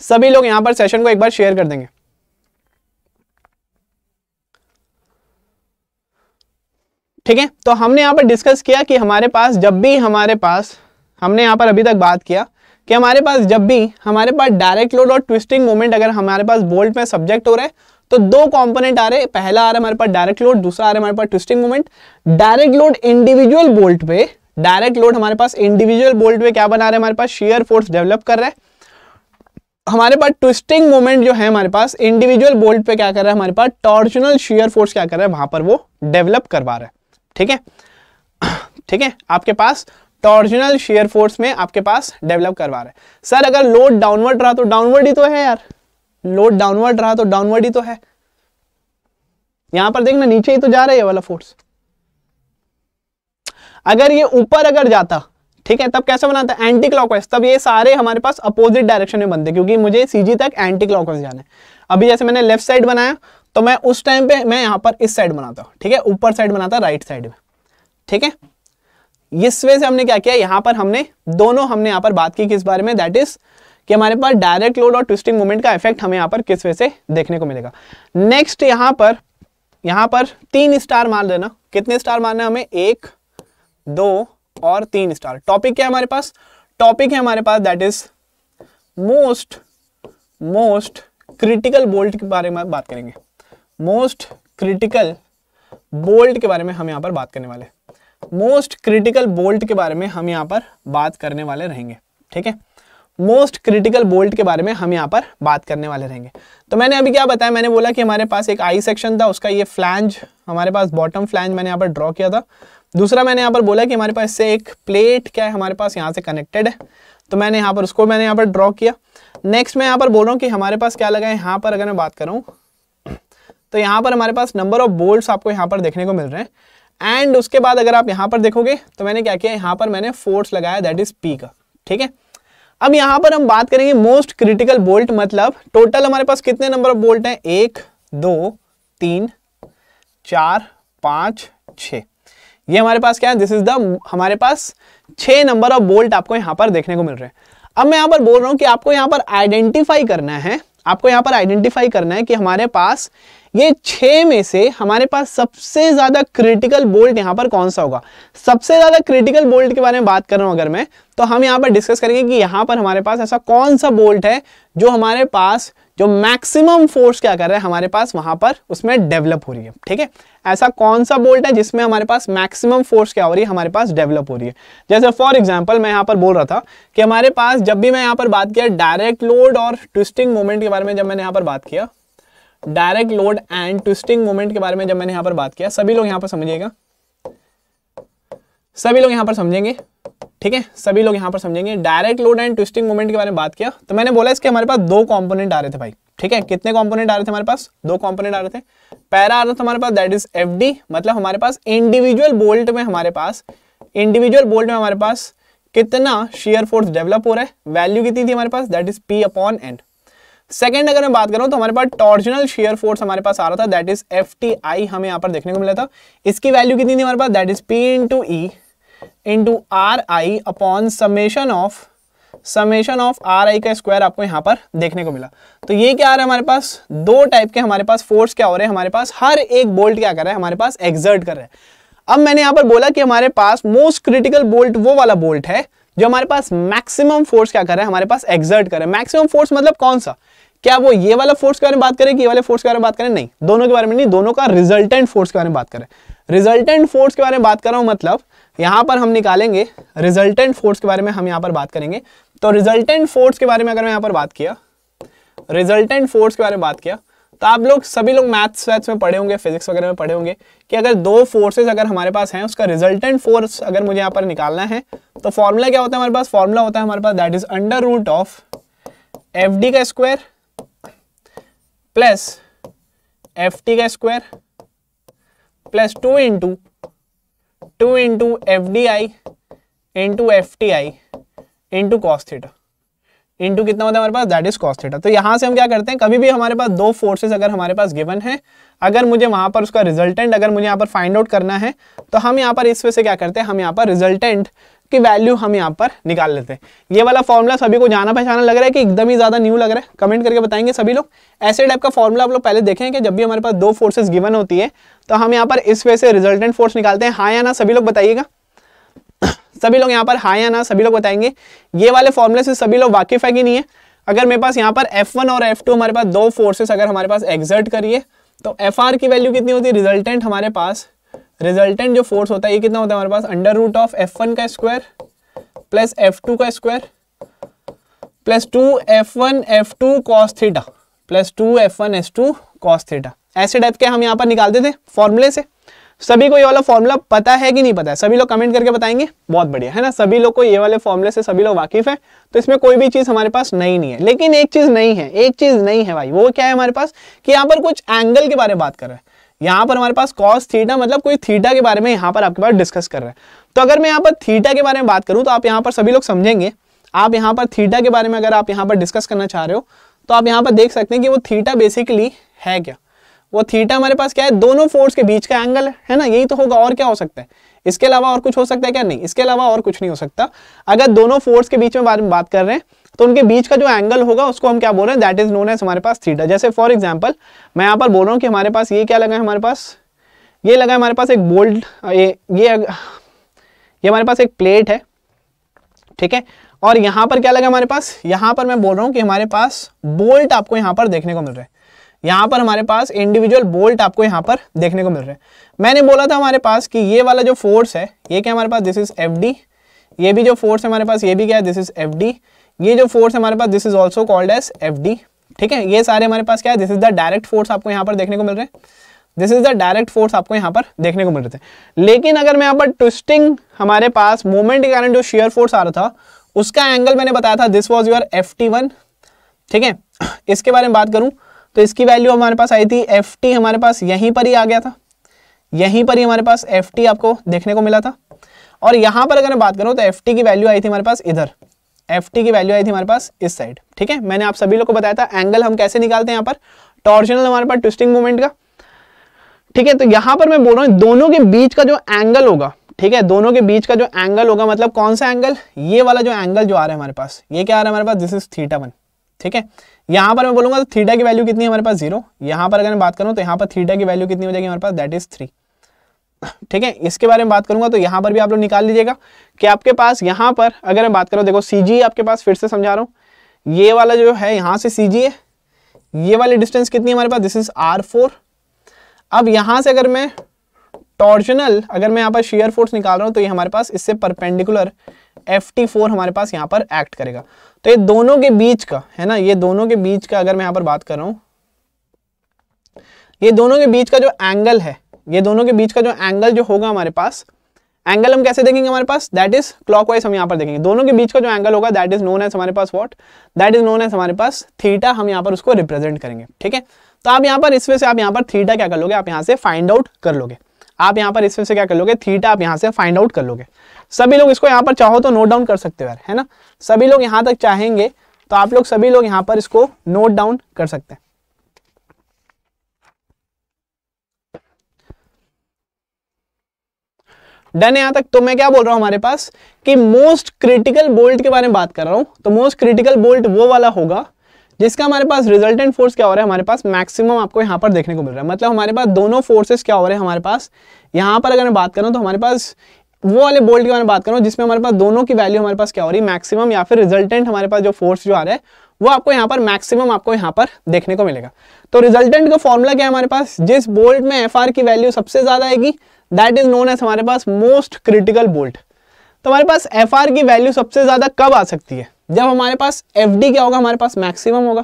सभी लोग यहां पर सेशन को एक बार शेयर कर देंगे ठीक है तो हमने यहां पर डिस्कस किया कि हमारे पास जब भी हमारे पास हमने यहां पर अभी तक बात किया कि हमारे पास जब भी हमारे पास डायरेक्ट लोड और ट्विस्टिंग मोमेंट अगर हमारे पास बोल्ट में सब्जेक्ट हो रहा है तो दो कंपोनेंट आ रहे पहला आ रहा है हमारे पास डायरेक्ट लोड दूसरा आ रहा है हमारे पास twisting moment direct load individual bolt पे डायरेक्ट लोड हमारे पास इंडिविजुअल बोल्ट पे क्या बना रहे हैं हमारे पास शेयर फोर्स डेवलप कर रहे हैं हमारे पास ट्विस्टिंग मोमेंट जो है हमारे पास इंडिविजुअल बोल्ट पे क्या कर रहा है हमारे पास टॉर्चनल शेयर फोर्स क्या कर रहा है वहां पर वो डेवलप करवा रहा है ठीक है ठीक है आपके पास टॉर्जनल शेयर फोर्स में आपके पास डेवलप करवा रहे हैं सर अगर लोड डाउनवर्ड रहा तो डाउनवर्ड ही तो है यार लोड डाउनवर्ड रहा तो डाउनवर्ड ही तो है यहां पर देखना नीचे ही तो जा रहा है वाला फोर्स अगर ये ऊपर अगर जाता ठीक है तब कैसे बनाता है एंटी क्लॉकवाइज तब ये सारे हमारे पास अपोजिट डायरेक्शन में बनते क्योंकि मुझे सीजी तक एंटी क्लॉकवाइज जाना है अभी जैसे मैंने लेफ्ट साइड बनाया तो मैं उस टाइम पे मैं यहां पर इस साइड बनाता हूं ठीक है ऊपर साइड बनाता राइट साइड में ठीक है इस वे से हमने क्या किया यहां पर हमने दोनों हमने यहां पर बात की किस बारे में दैट इज कि हमारे पास डायरेक्ट लोड और ट्विस्टिंग मोमेंट का इफेक्ट हमें यहां पर किस वे से देखने को मिलेगा नेक्स्ट यहां पर यहां पर तीन स्टार मार देना कितने स्टार मानना हमें एक दो और तीन स्टार टॉपिक क्या है हमारे पास टॉपिक है हमारे पास that is most most critical bolt के बारे में बात करेंगे मोस्ट क्रिटिकल बोल्ट के बारे में हम यहां पर बात करने वाले हैं मोस्ट क्रिटिकल बोल्ट के बारे में हम यहाँ पर बात करने वाले रहेंगे ठीक है मोस्ट क्रिटिकल बोल्ट के बारे में हम यहाँ पर बात करने वाले रहेंगे तो मैंने अभी क्या बताया मैंने बोला कि हमारे पास एक आई सेक्शन था उसका ये फ्लैंज हमारे पास बॉटम फ्लैंज मैंने यहाँ पर ड्रॉ किया था दूसरा मैंने यहाँ पर बोला कि हमारे पास इससे एक प्लेट क्या है हमारे पास यहाँ से कनेक्टेड है तो मैंने यहाँ पर उसको मैंने यहाँ पर ड्रॉ किया नेक्स्ट मैं यहाँ पर बोल रहा हूँ कि हमारे पास क्या लगा है यहाँ पर अगर मैं बात करूँ तो यहाँ पर हमारे पास नंबर ऑफ बोल्ट आपको यहाँ पर देखने को मिल रहे हैं एंड उसके बाद अगर आप यहां पर देखोगे तो मैंने क्या किया यहां पर मैंने फोर्स लगाया दैट इज पी का ठीक है अब यहां पर हम बात करेंगे मोस्ट क्रिटिकल बोल्ट मतलब टोटल हमारे पास कितने नंबर ऑफ बोल्ट हैं एक दो तीन चार पांच छ ये हमारे पास क्या है दिस इज द हमारे पास छह नंबर ऑफ बोल्ट आपको यहां पर देखने को मिल रहे हैं अब मैं यहां पर बोल रहा हूं कि आपको यहां पर आइडेंटिफाई करना है आपको यहां पर आइडेंटिफाई करना है कि हमारे पास ये छः में से हमारे पास सबसे ज़्यादा क्रिटिकल बोल्ट यहां पर कौन सा होगा सबसे ज़्यादा क्रिटिकल बोल्ट के बारे में बात कर रहा हूं अगर मैं तो हम यहाँ पर डिस्कस करेंगे कि यहां पर हमारे पास ऐसा कौन सा बोल्ट है जो हमारे पास जो मैक्सिमम फोर्स क्या कर रहा है हमारे पास वहां पर उसमें डेवलप हो रही है ठीक है ऐसा कौन सा बोल्ट है जिसमें हमारे पास मैक्सिमम फोर्स क्या हो रही है हमारे पास डेवलप हो रही है जैसे फॉर एग्जाम्पल मैं यहाँ पर बोल रहा था कि हमारे पास जब भी मैं यहाँ पर बात किया डायरेक्ट लोड और ट्विस्टिंग मोमेंट के बारे में जब मैंने यहाँ पर बात किया direct load and twisting moment के बारे में जब मैंने यहां पर बात किया सभी लोग यहां पर समझिएगा सभी लोग यहाँ पर समझेंगे ठीक है सभी लोग यहाँ पर समझेंगे direct load and twisting moment के बारे में बात किया तो मैंने बोला इसके हमारे पास दो कॉम्पोनेंट आ रहे थे भाई ठीक है कितने कॉम्पोनेंट आ रहे थे हमारे पास दो कॉम्पोनेंट आ रहे थे पैरा आ रहा था हमारे पास दैट इज एफ मतलब हमारे पास इंडिविजुअल बोल्ट में हमारे पास इंडिविजुअल बोल्ट में हमारे पास कितना शेयर फोर्स डेवलप हो रहा है वैल्यू कितनी थी हमारे पास that is P upon and second अगर मैं बात करूं तो हमारे पास टॉर्जनल शेयर फोर्स हमारे पास आ रहा था that is F T I हमें यहाँ पर देखने को मिला था इसकी वैल्यू कितनी थी हमारे पास that is P into E into R I upon summation of summation of R I का स्क्वायर आपको यहाँ पर देखने को मिला तो ये क्या आ रहा है हमारे पास दो टाइप के हमारे पास फोर्स क्या हो रहे हैं हमारे पास हर एक बोल्ट क्या कर रहा है हमारे पास एक्सर्ट कर रहा है अब मैंने यहाँ पर बोला कि हमारे पास मोस्ट क्रिटिकल बोल्ट वो वाला बोल्ट है जो हमारे पास मैक्सिमम फोर्स क्या करे हमारे पास एक्सर्ट है मैक्सिमम फोर्स मतलब कौन सा क्या वो ये वाला फोर्स के बारे में बात करें कि ये वाले फोर्स के बारे में बात करें नहीं दोनों के बारे में नहीं दोनों का रिजल्टेंट फोर्स के बारे में बात करें रिजल्टेंट फोर्स के बारे में बात कर रहा हूं मतलब यहां पर हम निकालेंगे रिजल्टेंट फोर्स के बारे में हम यहां पर बात करेंगे तो रिजल्टेंट फोर्स के बारे में अगर मैं यहां पर बात किया रिजल्टेंट फोर्स के बारे में बात किया तो आप लोग सभी लोग मैथ्स वैथ्स में पढ़े होंगे फिजिक्स वगैरह में पढ़े होंगे कि अगर दो फोर्सेज अगर हमारे पास हैं उसका रिजल्टेंट फोर्स अगर मुझे यहाँ पर निकालना है तो फॉर्मूला क्या होता है हमारे पास फॉर्मूला होता है हमारे पास that is under root of F D का स्क्वायर प्लस एफ टी का square plus two into two into F D I into F T I into cos theta into कितना होता है हमारे पास दैट इज कॉस थीटा तो यहाँ से हम क्या करते हैं कभी भी हमारे पास दो फोर्सेस अगर हमारे पास गिवन है अगर मुझे वहाँ पर उसका रिजल्टेंट अगर मुझे यहाँ पर फाइंड आउट करना है तो हम यहाँ पर इस इसमें से क्या करते हैं हम यहाँ पर रिजल्टेंट की वैल्यू हम यहाँ पर निकाल लेते हैं ये वाला फॉर्मूला सभी को जाना पहचाना लग रहा है कि एकदम ही ज़्यादा न्यू लग रहा है कमेंट करके बताएंगे सभी लोग ऐसे टाइप का फॉर्मूला आप लोग पहले देखें कि जब भी हमारे पास दो फोर्सेज गिवन होती है तो हम यहाँ पर इस वे से रिजल्टेंट फोर्स निकालते हैं हाँ या ना सभी लोग बताइएगा सभी लोग यहाँ पर हाँ या ना सभी लोग बताएंगे ये वाले फॉर्मूले से सभी लोग वाकिफ है कि नहीं है अगर मेरे पास यहाँ पर F1 और F2 हमारे पास दो फोर्सेस अगर हमारे पास एग्जर्ट करिए तो एफ आर की वैल्यू कितनी होती है रिजल्टेंट हमारे पास रिजल्टेंट जो फोर्स होता है ये कितना होता है हमारे पास under root of F one का स्क्वायर प्लस एफ टू का square plus two F one F two cos theta plus two F one S two cos theta ऐसे टाइप के हम यहाँ पर निकालते थे फॉर्मूले से सभी को ये वाला फॉर्मूला पता है कि नहीं पता है सभी लोग कमेंट करके बताएंगे बहुत बढ़िया है ना सभी लोग को ये वाले फॉर्मूले से सभी लोग वाकिफ है तो इसमें कोई भी चीज हमारे पास नई नहीं है लेकिन एक चीज नहीं है एक चीज नहीं है भाई वो क्या है हमारे पास कि यहाँ पर कुछ एंगल के बारे में बात कर रहे हैं यहाँ पर हमारे पास कॉस थीटा मतलब कोई थीटा के बारे में यहाँ पर आपके पास डिस्कस कर रहे हैं तो अगर मैं यहाँ पर थीटा के बारे में बात करूँ तो आप यहाँ पर सभी लोग समझेंगे आप यहाँ पर थीटा के बारे में अगर आप यहाँ पर डिस्कस करना चाह रहे हो तो आप यहाँ पर देख सकते हैं कि वो थीटा बेसिकली है क्या वो थीटा हमारे पास क्या है दोनों फोर्स के बीच का एंगल है ना यही तो होगा और क्या हो सकता है इसके अलावा और कुछ हो सकता है क्या नहीं इसके अलावा और कुछ नहीं हो सकता अगर दोनों फोर्स के बीच में बारे में बात कर रहे हैं तो उनके बीच का जो एंगल होगा उसको हम क्या बोल रहे हैं दैट इज नोन एज हमारे पास थीटा जैसे फॉर एग्जाम्पल मैं यहाँ पर बोल रहा हूँ कि हमारे पास ये क्या लगा है हमारे पास ये लगा है हमारे पास एक बोल्ट ये ये ये हमारे पास एक प्लेट है ठीक है और यहाँ पर क्या लगा हमारे पास यहाँ पर मैं बोल रहा हूँ कि हमारे पास बोल्ट आपको यहाँ पर देखने को मिल रहा है यहाँ पर हमारे पास इंडिविजुअल बोल्ट आपको यहाँ पर देखने को मिल रहे हैं मैंने बोला था हमारे पास कि ये वाला जो फोर्स है ये क्या हमारे पास दिस इज एफ ये भी जो फोर्स हमारे पास ये भी क्या है दिस इज एफ ये जो फोर्स हमारे पास this is also called S F ठीक है ये सारे हमारे पास क्या है this is the direct force आपको यहाँ पर देखने को मिल रहे हैं this is the direct force आपको यहाँ पर देखने को मिल रहे थे लेकिन अगर मैं यहाँ पर ट्विस्टिंग हमारे पास मोमेंट के कारण जो शेयर फोर्स आ रहा था उसका एंगल मैंने बताया था दिस वॉज योर एफ ठीक है इसके बारे में बात करूं तो इसकी वैल्यू हमारे पास आई थी एफ हमारे पास यहीं पर ही आ गया था यहीं पर ही हमारे पास एफ आपको देखने को मिला था और यहाँ पर अगर मैं बात करूं तो एफ की वैल्यू आई थी हमारे पास इधर एफ की वैल्यू आई थी हमारे पास इस साइड ठीक है मैंने आप सभी लोग को बताया था एंगल हम कैसे निकालते हैं यहाँ पर टॉर्जनल हमारे पास ट्विस्टिंग मूवमेंट का ठीक है तो यहाँ पर मैं बोल रहा हूँ दोनों के बीच का जो एंगल होगा ठीक है दोनों के बीच का जो एंगल होगा मतलब कौन सा एंगल ये वाला जो एंगल जो आ रहा है हमारे पास ये क्या आ रहा है हमारे पास दिस इज थीटा वन ठीक है यहां पर मैं बोलूंगा तो थीटा की वैल्यू कितनी है हमारे पास जीरो यहां पर अगर मैं बात करूं तो यहां पर थीटा की वैल्यू कितनी हो जाएगी हमारे पास दैट इज़ थ्री ठीक है इसके बारे में बात करूंगा तो यहां पर भी आप लोग निकाल लीजिएगा कि आपके पास यहां पर अगर मैं बात करूँ देखो सी आपके पास फिर से समझा रहा हूं ये वाला जो है यहां से सी है ये वाली डिस्टेंस कितनी है हमारे पास दिस इज़ आर फोर अब यहां से अगर मैं टॉर्जनल अगर मैं यहाँ पर शेयर फोर्स निकाल रहा हूँ तो ये हमारे पास इससे परपेंडिकुलर एफ टी फोर हमारे पास यहाँ पर एक्ट करेगा तो ये दोनों के बीच का है ना ये दोनों के बीच का अगर मैं यहाँ पर बात कर रहा हूँ ये दोनों के बीच का जो एंगल है ये दोनों के बीच का जो एंगल जो होगा हमारे पास एंगल हम कैसे देखेंगे हमारे पास दैट इज क्लॉकवाइज हम यहाँ पर देखेंगे दोनों के बीच का जो एंगल होगा दैट इज नोन एज हमारे पास what that is known as हमारे पास थीटा हम यहाँ पर उसको रिप्रेजेंट करेंगे ठीक है तो आप यहाँ पर इसमें से आप यहाँ पर थीटा क्या कर लोगे आप यहाँ से फाइंड आउट कर लोगे आप यहाँ पर इसमें से क्या कर लोगे थीटा आप यहाँ से फाइंड आउट कर लोगे सभी लोग इसको यहाँ पर चाहो तो नोट डाउन कर सकते हो यार है ना सभी लोग यहाँ तक चाहेंगे तो आप लोग सभी लोग यहाँ पर इसको नोट डाउन कर सकते हैं डन यहां तक तो मैं क्या बोल रहा हूं हमारे पास कि मोस्ट क्रिटिकल बोल्ट के बारे में बात कर रहा हूं तो मोस्ट क्रिटिकल बोल्ट वो वाला होगा जिसका हमारे पास रिजल्टेंट फोर्स क्या हो रहा है हमारे पास मैक्सिमम आपको यहाँ पर देखने को मिल रहा है मतलब हमारे पास दोनों फोर्सेस क्या हो रहे हैं हमारे पास यहाँ पर अगर मैं बात करूँ तो हमारे पास वो वाले बोल्ट की बात करूँ जिसमें हमारे पास दोनों की वैल्यू हमारे पास क्या हो रही है मैक्सिमम या फिर रिजल्टेंट हमारे पास जो फोर्स जो आ रहा है वो आपको यहाँ पर मैक्सिमम आपको यहाँ पर देखने को मिलेगा तो रिजल्टेंट का फॉर्मूला क्या है हमारे पास जिस बोल्ट में एफ की वैल्यू सबसे ज़्यादा आएगी दैट इज नोन एज हमारे पास मोस्ट क्रिटिकल बोल्ट तो हमारे पास एफ की वैल्यू सबसे ज़्यादा कब आ सकती है जब हमारे पास एफ क्या होगा हमारे पास मैक्सिमम होगा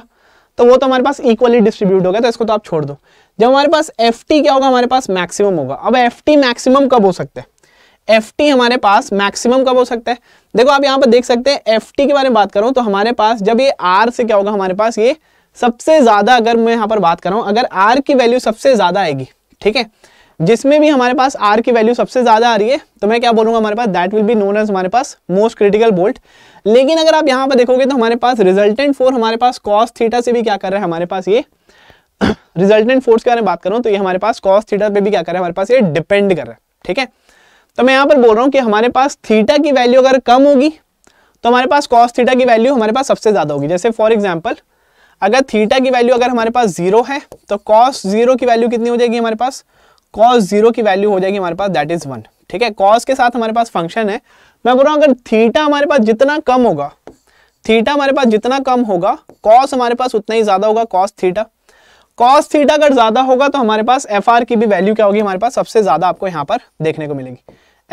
तो वो तो हमारे पास इक्वली डिस्ट्रीब्यूट होगा तो इसको तो आप छोड़ दो जब हमारे पास एफ क्या होगा हमारे पास मैक्सिमम होगा अब एफ मैक्सिमम कब हो सकता है एफ हमारे पास मैक्सिमम कब हो सकता है देखो आप यहाँ पर देख सकते हैं एफ के बारे में बात करूँ तो हमारे पास जब ये आर से क्या होगा हमारे पास ये सबसे ज़्यादा अगर मैं यहाँ पर बात कर रहा हूँ अगर आर की वैल्यू सबसे ज़्यादा आएगी ठीक है जिसमें भी हमारे पास आर की वैल्यू सबसे ज़्यादा आ रही है तो मैं क्या बोलूंगा हमारे पास that will be known as हमारे पास मोस्ट क्रिटिकल बोल्ट लेकिन अगर आप यहां पर देखोगे तो हमारे पास रिजल्टेंट फोर हमारे पास कॉस थीटा से भी क्या कर रहा है हमारे पास ये रिजल्टेंट फोर्स के बारे में बात करूं तो ये हमारे पास कॉस थीटा पे भी क्या कर रहा है हमारे पास ये डिपेंड कर रहा है ठीक है तो मैं यहाँ पर बोल रहा हूँ कि हमारे पास थीटा की वैल्यू अगर कम होगी तो हमारे पास कॉस थीटा की वैल्यू हमारे पास सबसे ज़्यादा होगी जैसे फॉर एग्जाम्पल अगर थीटा की वैल्यू अगर हमारे पास जीरो है तो कॉस जीरो की वैल्यू कितनी हो जाएगी हमारे पास कॉस जीरो की वैल्यू हो जाएगी हमारे पास दैट इज वन ठीक है कॉस के साथ हमारे पास फंक्शन है मैं बोल रहा हूं अगर थीटा हमारे पास जितना कम होगा थीटा हमारे पास जितना कम होगा कॉस हमारे पास उतना ही ज्यादा होगा कॉस थीटा कॉस थीटा अगर ज्यादा होगा तो हमारे पास एफ की भी वैल्यू क्या होगी हमारे पास सबसे ज्यादा आपको यहाँ पर देखने को मिलेगी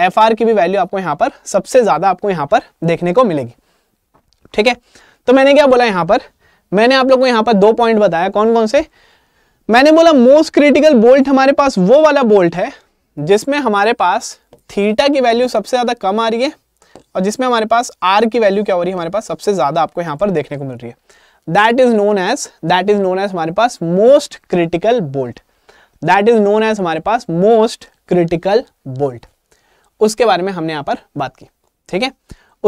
एफ की भी वैल्यू आपको यहाँ पर सबसे ज्यादा आपको यहाँ पर देखने को मिलेगी ठीक है तो मैंने क्या बोला यहाँ पर मैंने आप लोग को यहाँ पर दो पॉइंट बताया कौन कौन से मैंने बोला मोस्ट क्रिटिकल बोल्ट हमारे पास वो वाला बोल्ट है जिसमें हमारे पास थीटा की वैल्यू सबसे ज़्यादा कम आ रही है और जिसमें हमारे पास आर की वैल्यू क्या हो रही है हमारे पास सबसे ज़्यादा आपको यहाँ पर देखने को मिल रही है that is known as that is known as हमारे पास most critical bolt that is known as हमारे पास मोस्ट क्रिटिकल बोल्ट उसके बारे में हमने यहाँ पर बात की ठीक है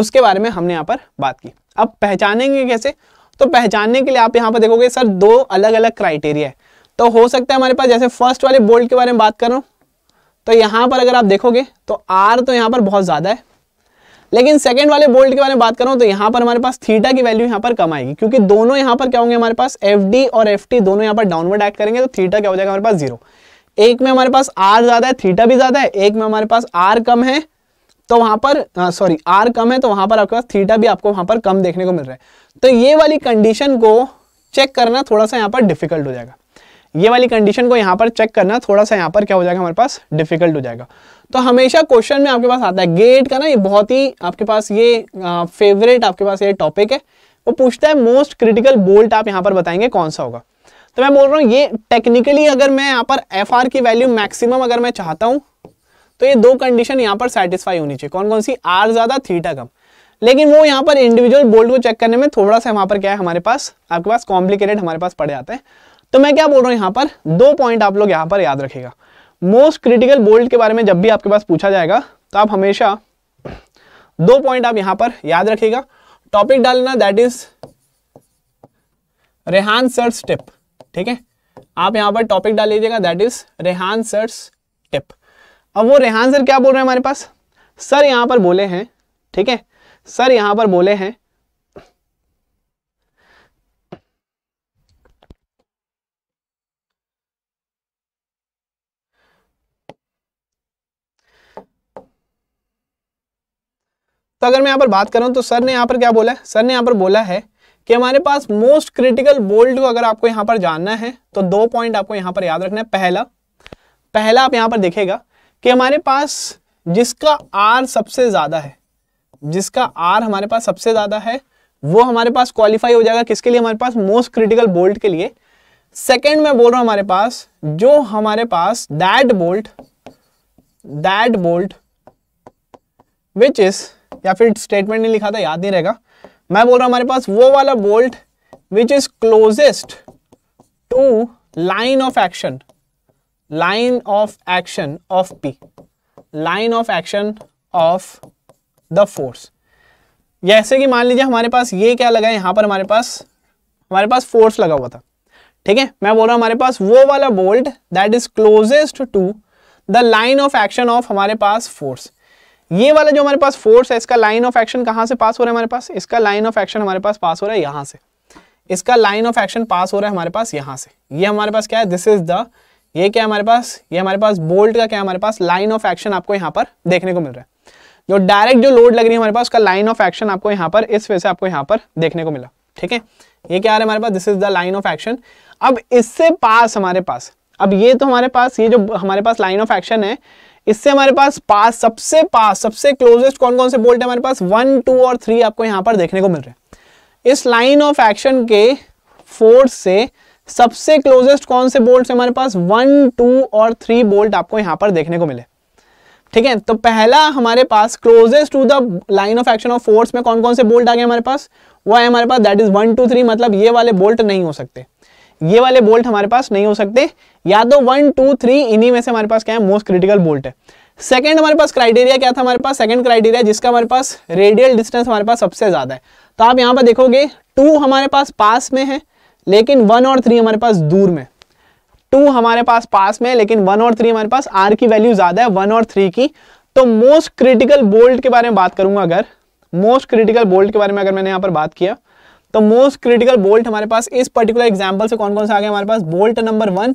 उसके बारे में हमने यहाँ पर बात की अब पहचानेंगे कैसे तो पहचानने के लिए आप यहाँ पर देखोगे सर दो अलग अलग क्राइटेरिया है तो हो सकता है हमारे पास जैसे फर्स्ट वाले बोल्ट के बारे में बात कर रहा हूँ तो यहाँ पर अगर आप देखोगे तो आर तो यहाँ पर बहुत ज़्यादा है लेकिन सेकेंड वाले बोल्ट के बारे में बात कर रहा हूँ तो यहाँ पर हमारे पास थीटा की वैल्यू यहाँ पर कम आएगी क्योंकि दोनों यहाँ पर क्या होंगे हमारे पास एफ और एफ दोनों यहाँ पर डाउनवर्ड एक्ट करेंगे तो थीटा क्या हो जाएगा हमारे पास जीरो एक में हमारे पास आर ज़्यादा है थीटा भी ज़्यादा है एक में हमारे पास आर कम है तो वहां पर सॉरी आर कम है तो वहां पर आपके पास थीटा भी आपको वहां पर कम देखने को मिल रहा है तो ये वाली कंडीशन को चेक करना थोड़ा सा यहाँ पर डिफिकल्ट हो जाएगा ये वाली कंडीशन को यहाँ पर चेक करना थोड़ा सा यहाँ पर क्या हो जाएगा हमारे पास डिफिकल्ट हो जाएगा तो हमेशा क्वेश्चन में आपके पास आता है गेट का ना ये बहुत ही आपके पास ये फेवरेट आपके पास ये टॉपिक है वो पूछता है मोस्ट क्रिटिकल बोल्ट आप यहाँ पर बताएंगे कौन सा होगा तो मैं बोल रहा हूँ ये टेक्निकली अगर मैं यहाँ पर एफ की वैल्यू मैक्सिमम अगर मैं चाहता हूँ तो ये दो कंडीशन यहाँ पर सेटिस्फाई होनी चाहिए कौन कौन सी आर ज़्यादा थीटा कम लेकिन वो यहाँ पर इंडिविजुअल बोल्ट को चेक करने में थोड़ा सा वहाँ पर क्या है हमारे पास आपके पास कॉम्प्लिकेटेड हमारे पास पड़ जाते हैं तो मैं क्या बोल रहा हूं यहां पर दो पॉइंट आप लोग यहां पर याद रखेगा मोस्ट क्रिटिकल बोल्ट के बारे में जब भी आपके पास पूछा जाएगा तो आप हमेशा दो पॉइंट आप यहां पर याद रखेगा टॉपिक डालना that is Rehan sir tip ठीक है आप यहां पर टॉपिक डाल लीजिएगा that is Rehan sir tip अब वो रेहान सर क्या बोल रहे हैं हमारे पास सर यहां पर बोले हैं ठीक है सर यहां पर बोले हैं तो अगर मैं यहाँ पर बात करूँ तो सर ने यहाँ पर क्या बोला है सर ने यहाँ पर बोला है कि हमारे पास मोस्ट क्रिटिकल बोल्ट को अगर आपको यहाँ पर जानना है तो दो पॉइंट आपको यहाँ पर याद रखना है पहला पहला आप यहाँ पर देखेगा कि हमारे पास जिसका आर सबसे ज़्यादा है जिसका आर हमारे पास सबसे ज़्यादा है वो हमारे पास क्वालिफाई हो जाएगा किसके लिए हमारे पास मोस्ट क्रिटिकल बोल्ट के लिए सेकेंड में बोल रहा हूँ हमारे पास जो हमारे पास that bolt that bolt which is या फिर स्टेटमेंट नहीं लिखा था याद नहीं रहेगा मैं बोल रहा हूं हमारे पास वो वाला bolt which is closest to line of action line of action of P line of action of the force जैसे कि मान लीजिए हमारे पास ये क्या लगा है यहां पर हमारे पास हमारे पास फोर्स लगा हुआ था ठीक है मैं बोल रहा हूं हमारे पास वो वाला bolt that is closest to the line of action of हमारे पास फोर्स ये वाला जो हमारे पास फोर्स है इसका लाइन ऑफ एक्शन कहां से पास हो रहा है हमारे पास इसका लाइन ऑफ एक्शन हमारे पास पास हो रहा है यहां से इसका लाइन ऑफ एक्शन पास हो रहा है हमारे पास यहां से ये हमारे पास क्या है दिस इज द ये क्या है हमारे पास ये हमारे पास बोल्ट का क्या हमारे पास लाइन ऑफ एक्शन आपको यहां पर देखने को मिल रहा है जो डायरेक्ट जो लोड लग रही है हमारे पास उसका लाइन ऑफ एक्शन आपको यहां पर इस वजह से आपको यहां पर देखने को मिला ठीक है ये क्या आ रहा है हमारे पास this is the line of action अब इससे पास हमारे पास अब ये तो हमारे पास ये जो हमारे पास लाइन ऑफ एक्शन है इससे हमारे पास पास सबसे पास सबसे क्लोजेस्ट कौन कौन से बोल्ट है हमारे पास वन टू और थ्री आपको यहाँ पर देखने को मिल रहा है इस लाइन ऑफ एक्शन के फोर्स से सबसे क्लोजेस्ट कौन से बोल्ट हमारे पास वन टू और थ्री बोल्ट आपको यहां पर देखने को मिले ठीक है तो पहला हमारे पास closest to the line of action of force में कौन कौन से बोल्ट आ गए हमारे पास वो है हमारे पास that is one two three मतलब ये वाले बोल्ट नहीं हो सकते ये वाले बोल्ट हमारे पास नहीं हो सकते या तो वन टू थ्री इन्हीं में से हमारे पास क्या है मोस्ट क्रिटिकल बोल्ट है सेकेंड हमारे पास क्राइटेरिया क्या था हमारे पास सेकंड क्राइटेरिया जिसका हमारे पास रेडियल डिस्टेंस हमारे पास सबसे ज़्यादा है तो आप यहाँ पर देखोगे टू हमारे पास पास में है लेकिन वन और थ्री हमारे पास दूर में टू हमारे पास पास में है लेकिन वन और थ्री हमारे पास आर की वैल्यू ज़्यादा है वन और थ्री की तो मोस्ट क्रिटिकल बोल्ट के बारे में बात करूंगा अगर मोस्ट क्रिटिकल बोल्ट के बारे में अगर मैंने यहाँ पर बात किया तो मोस्ट क्रिटिकल बोल्ट हमारे पास इस पर्टिकुलर एग्जाम्पल से कौन कौन से आ गया हमारे पास बोल्ट नंबर वन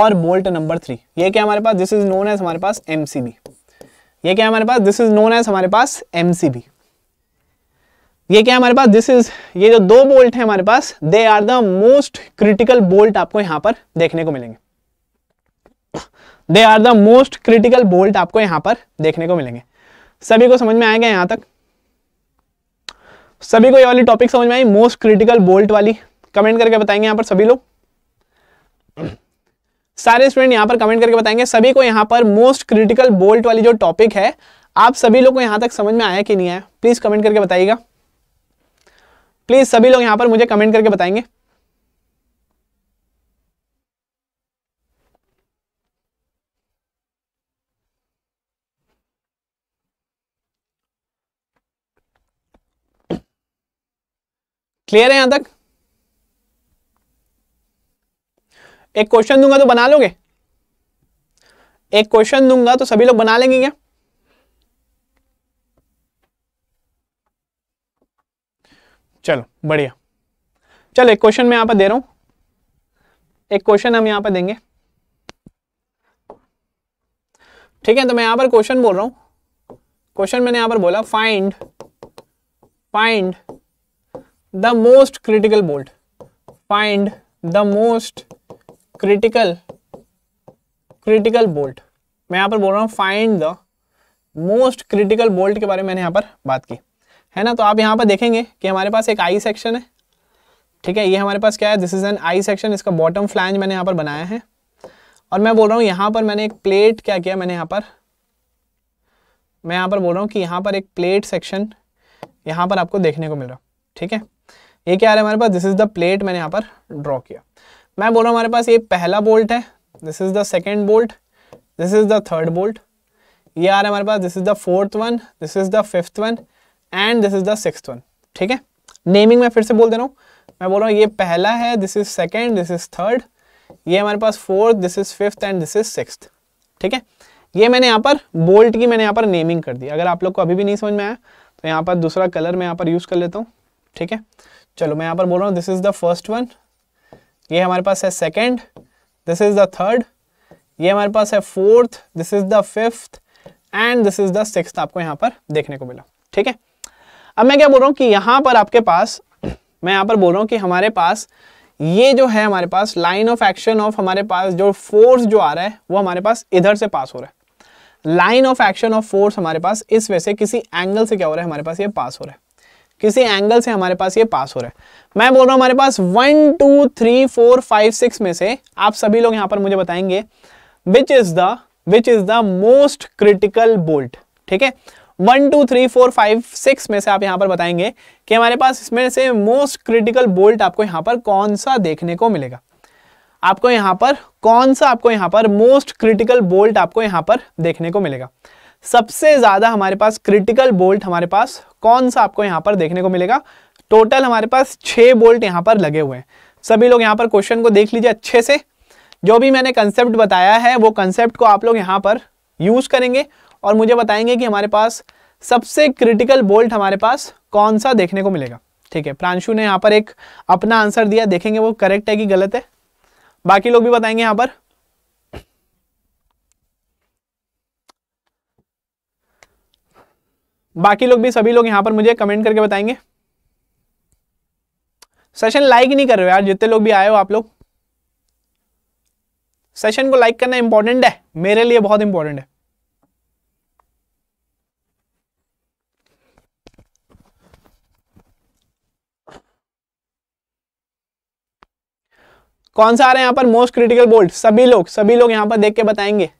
और बोल्ट नंबर थ्री ये क्या हमारे पास दिस इज नोन एज हमारे पास एमसीबी ये क्या हमारे पास दिस इज नोन एज हमारे पास एमसीबी ये क्या हमारे पास दिस इज ये जो दो बोल्ट है हमारे पास they are the most critical bolt आपको यहां पर देखने को मिलेंगे they are the most critical bolt आपको यहां पर देखने को मिलेंगे सभी को समझ में आएगा यहां तक सभी को ये वाली टॉपिक समझ में आई मोस्ट क्रिटिकल बोल्ट वाली कमेंट करके बताएंगे यहाँ पर सभी लोग सारे स्टूडेंट यहाँ पर कमेंट करके बताएंगे सभी को यहाँ पर मोस्ट क्रिटिकल बोल्ट वाली जो टॉपिक है आप सभी लोग को यहाँ तक समझ में आया कि नहीं आया प्लीज़ कमेंट करके बताइएगा प्लीज़ सभी लोग यहाँ पर मुझे कमेंट करके बताएंगे क्लियर है यहां तक एक क्वेश्चन दूंगा तो बना लोगे एक क्वेश्चन दूंगा तो सभी लोग बना लेंगे क्या चलो बढ़िया चलो एक क्वेश्चन मैं यहां पर दे रहा हूं एक क्वेश्चन हम यहां पर देंगे ठीक है तो मैं यहां पर क्वेश्चन बोल रहा हूं क्वेश्चन मैंने यहां पर बोला find find the most critical bolt find the most critical critical bolt मैं यहां पर बोल रहा हूं find the most critical bolt के बारे में मैंने यहां पर बात की है ना तो आप यहां पर देखेंगे कि हमारे पास एक आई सेक्शन है ठीक है ये हमारे पास क्या है this is an I section इसका बॉटम फ्लैंज मैंने यहां पर बनाया है और मैं बोल रहा हूं यहां पर मैंने एक प्लेट क्या किया मैंने यहां पर मैं यहां पर बोल रहा हूँ कि यहां पर एक प्लेट सेक्शन यहां पर आपको देखने को मिल रहा ठीक है ये क्या आ रहा है हमारे पास दिस इज द प्लेट मैंने यहाँ पर ड्रॉ किया मैं बोल रहा हूँ हमारे पास ये पहला बोल्ट है this is the second bolt this is the third bolt ये आ रहा है हमारे पास this is the fourth one this is the fifth one and this is the six one ठीक है नेमिंग मैं फिर से बोल दे रहा हूँ मैं बोल रहा हूँ ये पहला है this is second this is third ये हमारे पास fourth this is fifth and this is six ठीक है ये मैंने यहाँ पर बोल्ट की मैंने यहाँ पर नेमिंग कर दी अगर आप लोग को अभी भी नहीं समझ में आया तो यहाँ पर दूसरा कलर मैं यहाँ पर यूज़ कर लेता हूँ ठीक है चलो मैं यहाँ पर बोल रहा हूँ this is the first one ये हमारे पास है second this is the third ये हमारे पास है fourth this is the fifth and this is the six आपको यहाँ पर देखने को मिला ठीक है अब मैं क्या बोल रहा हूँ कि यहाँ पर आपके पास मैं यहाँ पर बोल रहा हूँ कि हमारे पास ये जो है हमारे पास लाइन ऑफ एक्शन ऑफ हमारे पास जो फोर्स जो आ रहा है वो हमारे पास इधर से पास हो रहा है line of action of force हमारे पास इस वजह से किसी एंगल से क्या हो रहा है हमारे पास ये पास हो रहा है किसी एंगल से हमारे पास ये पास हो रहा है मैं बोल रहा हूँ हमारे पास one two three four five six में से आप सभी लोग यहाँ पर मुझे बताएंगे which is the which is the most critical bolt ठीक है one two three four five six में से आप यहाँ पर बताएंगे कि हमारे पास इसमें से मोस्ट क्रिटिकल बोल्ट आपको यहाँ पर कौन सा देखने को मिलेगा आपको यहाँ पर कौन सा आपको यहाँ पर मोस्ट क्रिटिकल बोल्ट आपको यहाँ पर देखने को मिलेगा सबसे ज़्यादा हमारे पास क्रिटिकल बोल्ट हमारे पास कौन सा आपको यहाँ पर देखने को मिलेगा टोटल हमारे पास छह बोल्ट यहाँ पर लगे हुए हैं सभी लोग यहाँ पर क्वेश्चन को देख लीजिए अच्छे से जो भी मैंने कंसेप्ट बताया है वो कंसेप्ट को आप लोग यहाँ पर यूज़ करेंगे और मुझे बताएंगे कि हमारे पास सबसे क्रिटिकल बोल्ट हमारे पास कौन सा देखने को मिलेगा ठीक है प्रांशु ने यहाँ पर एक अपना आंसर दिया देखेंगे वो करेक्ट है कि गलत है बाकी लोग भी बताएंगे यहाँ पर बाकी लोग भी सभी लोग यहां पर मुझे कमेंट करके बताएंगे सेशन लाइक नहीं कर रहे हो यार जितने लोग भी आए हो आप लोग सेशन को लाइक करना इंपॉर्टेंट है मेरे लिए बहुत इंपॉर्टेंट है कौन सा आ रहा है यहां पर मोस्ट क्रिटिकल बोल्ट सभी लोग सभी लोग यहां पर देख के बताएंगे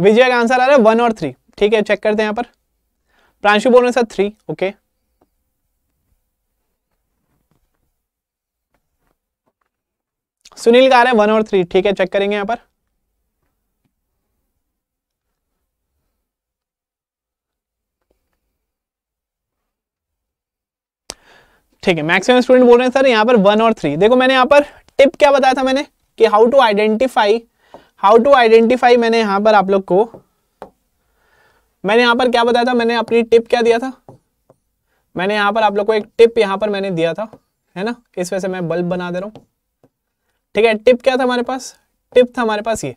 विजय का आंसर आ रहा है वन और थ्री ठीक है चेक करते हैं यहां पर प्रांशु बोल रहे सर थ्री ओके सुनील का आ रहा है वन और थ्री ठीक है चेक करेंगे यहां पर ठीक है मैक्सिमम स्टूडेंट बोल रहे हैं सर यहां पर वन और थ्री देखो मैंने यहां पर टिप क्या बताया था मैंने कि how to identify how to identify मैंने यहाँ पर आप लोग को मैंने यहाँ पर क्या बताया था मैंने अपनी टिप क्या दिया था मैंने यहाँ पर आप लोग को एक टिप यहाँ पर मैंने दिया था है ना इस वजह से मैं बल्ब बना दे रहा हूं ठीक है टिप क्या था हमारे पास टिप था हमारे पास ये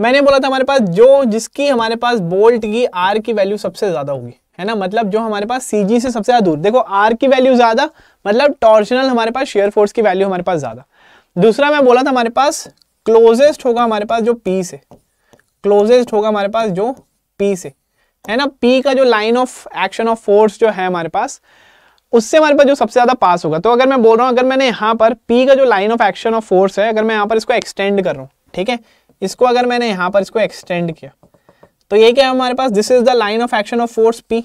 मैंने बोला था हमारे पास जो जिसकी हमारे पास बोल्ट की आर की वैल्यू सबसे ज़्यादा होगी है ना मतलब जो हमारे पास सी से सबसे ज़्यादा दूर देखो आर की वैल्यू ज़्यादा मतलब टॉर्शनल हमारे पास शेयर फोर्स की वैल्यू हमारे पास ज़्यादा दूसरा मैं बोला था हमारे पास क्लोजेस्ट होगा हमारे पास जो पी से क्लोजेस्ट होगा हमारे पास जो पी से है ना पी का जो line of action of force जो है हमारे पास उससे हमारे पास जो सबसे ज़्यादा पास होगा तो अगर मैं बोल रहा हूं अगर मैंने यहां पर पी का जो line of action of force है अगर मैं यहां पर इसको एक्सटेंड कर रहा हूं ठीक है इसको अगर मैंने यहां पर इसको एक्सटेंड किया तो ये क्या है हमारे पास this is the line of action of force P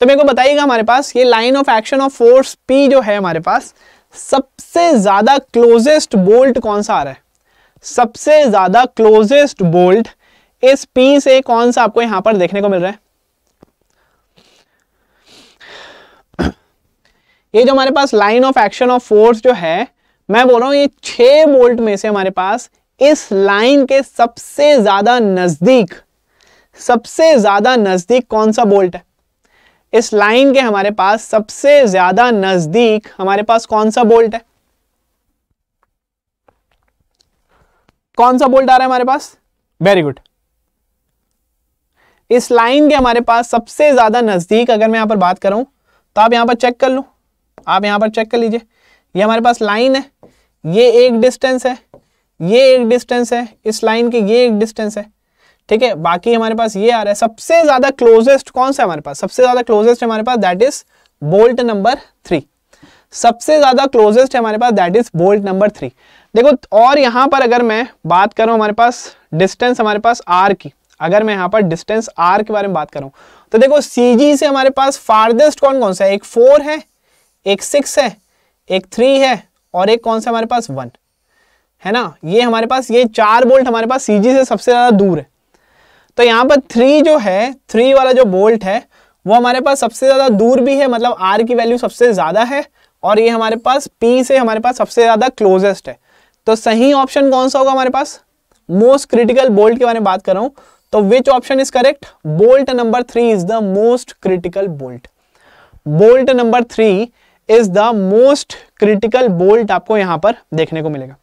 तो मेरे को बताइएगा हमारे पास ये line of action of force P जो है हमारे पास सबसे ज़्यादा क्लोजेस्ट बोल्ट कौन सा आ रहा है सबसे ज्यादा क्लोजेस्ट बोल्ट इस पी से कौन सा आपको यहां पर देखने को मिल रहा है ये जो हमारे पास line of action of force जो है मैं बोल रहा हूं ये छे बोल्ट में से हमारे पास इस लाइन के सबसे ज्यादा नजदीक सबसे ज्यादा नजदीक कौन सा बोल्ट है इस लाइन के हमारे पास सबसे ज्यादा नजदीक हमारे पास कौन सा बोल्ट है कौन सा बोल्ट आ रहा है हमारे पास वेरी गुड इस लाइन के हमारे पास सबसे ज्यादा नजदीक अगर मैं यहां पर बात करूं तो आप यहां पर चेक कर लो आप यहां पर चेक कर लीजिए ये हमारे पास लाइन है ये एक डिस्टेंस है ये एक डिस्टेंस है इस लाइन की ये एक डिस्टेंस है ठीक है बाकी हमारे पास ये आ रहा है सबसे ज्यादा क्लोजेस्ट कौन सा हमारे पास सबसे ज्यादा क्लोजेस्ट हमारे पास that is bolt number three सबसे ज्यादा क्लोजेस्ट हमारे पास that is bolt number three देखो और यहाँ पर अगर मैं बात करूँ हमारे पास डिस्टेंस हमारे पास आर की अगर मैं यहाँ पर डिस्टेंस आर के बारे में बात करूँ तो देखो सी से हमारे पास फार्देस्ट कौन कौन सा है एक फोर है एक सिक्स है एक थ्री है और एक कौन सा हमारे पास वन है ना ये हमारे पास ये चार बोल्ट हमारे पास सी से सबसे ज़्यादा दूर है तो यहाँ पर थ्री जो है थ्री वाला जो बोल्ट है वो हमारे पास सबसे ज़्यादा दूर भी है मतलब आर की वैल्यू सबसे ज़्यादा है और ये हमारे पास पी से हमारे पास सबसे ज़्यादा क्लोजेस्ट है तो सही ऑप्शन कौन सा होगा हमारे पास मोस्ट क्रिटिकल बोल्ट के बारे में बात कर रहा हूं तो which option is correct bolt number three is the most critical bolt bolt number three is the most critical bolt आपको यहां पर देखने को मिलेगा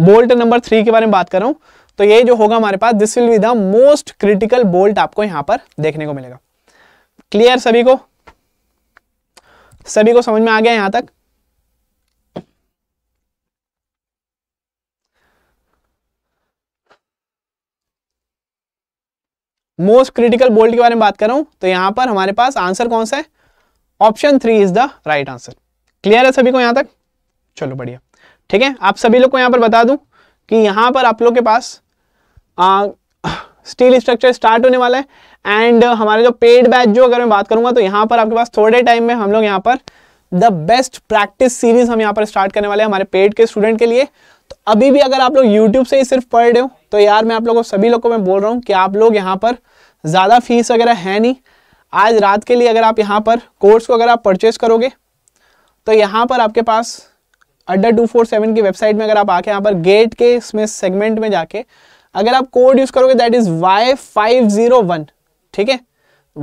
बोल्ट नंबर थ्री के बारे में बात कर रहा हूं तो ये जो होगा हमारे पास this will be the most critical bolt आपको यहां पर देखने को मिलेगा क्लियर सभी को सभी को समझ में आ गया यहां तक मोस्ट क्रिटिकल बोल्ट के बारे में बात कर रहा हूं तो यहां पर हमारे पास आंसर कौन सा है option three is the right answer clear है सभी को यहां तक चलो बढ़िया ठीक है आप सभी लोग को यहां पर बता दूं कि यहां पर आप लोग के पास आ, स्टील स्ट्रक्चर स्टार्ट होने वाला है एंड हमारे जो पेड बैच जो अगर मैं बात करूंगा तो यहां पर आपके पास थोड़े टाइम में हम लोग यहां पर द बेस्ट प्रैक्टिस सीरीज हम यहां पर स्टार्ट करने वाले हैं हमारे पेड के स्टूडेंट के लिए तो अभी भी अगर आप लोग YouTube से ही सिर्फ पढ़ रहे हो तो यार मैं आप लोगों को सभी लोगों को मैं बोल रहा हूँ कि आप लोग यहाँ पर ज़्यादा फीस वगैरह है नहीं आज रात के लिए अगर आप यहाँ पर कोर्स को अगर आप परचेज करोगे तो यहाँ पर आपके पास अड्डा टू फोर सेवन की वेबसाइट में अगर आप आके यहाँ पर गेट के इसमें सेगमेंट में जाके अगर आप कोड यूज़ करोगे that is Y five zero one ठीक है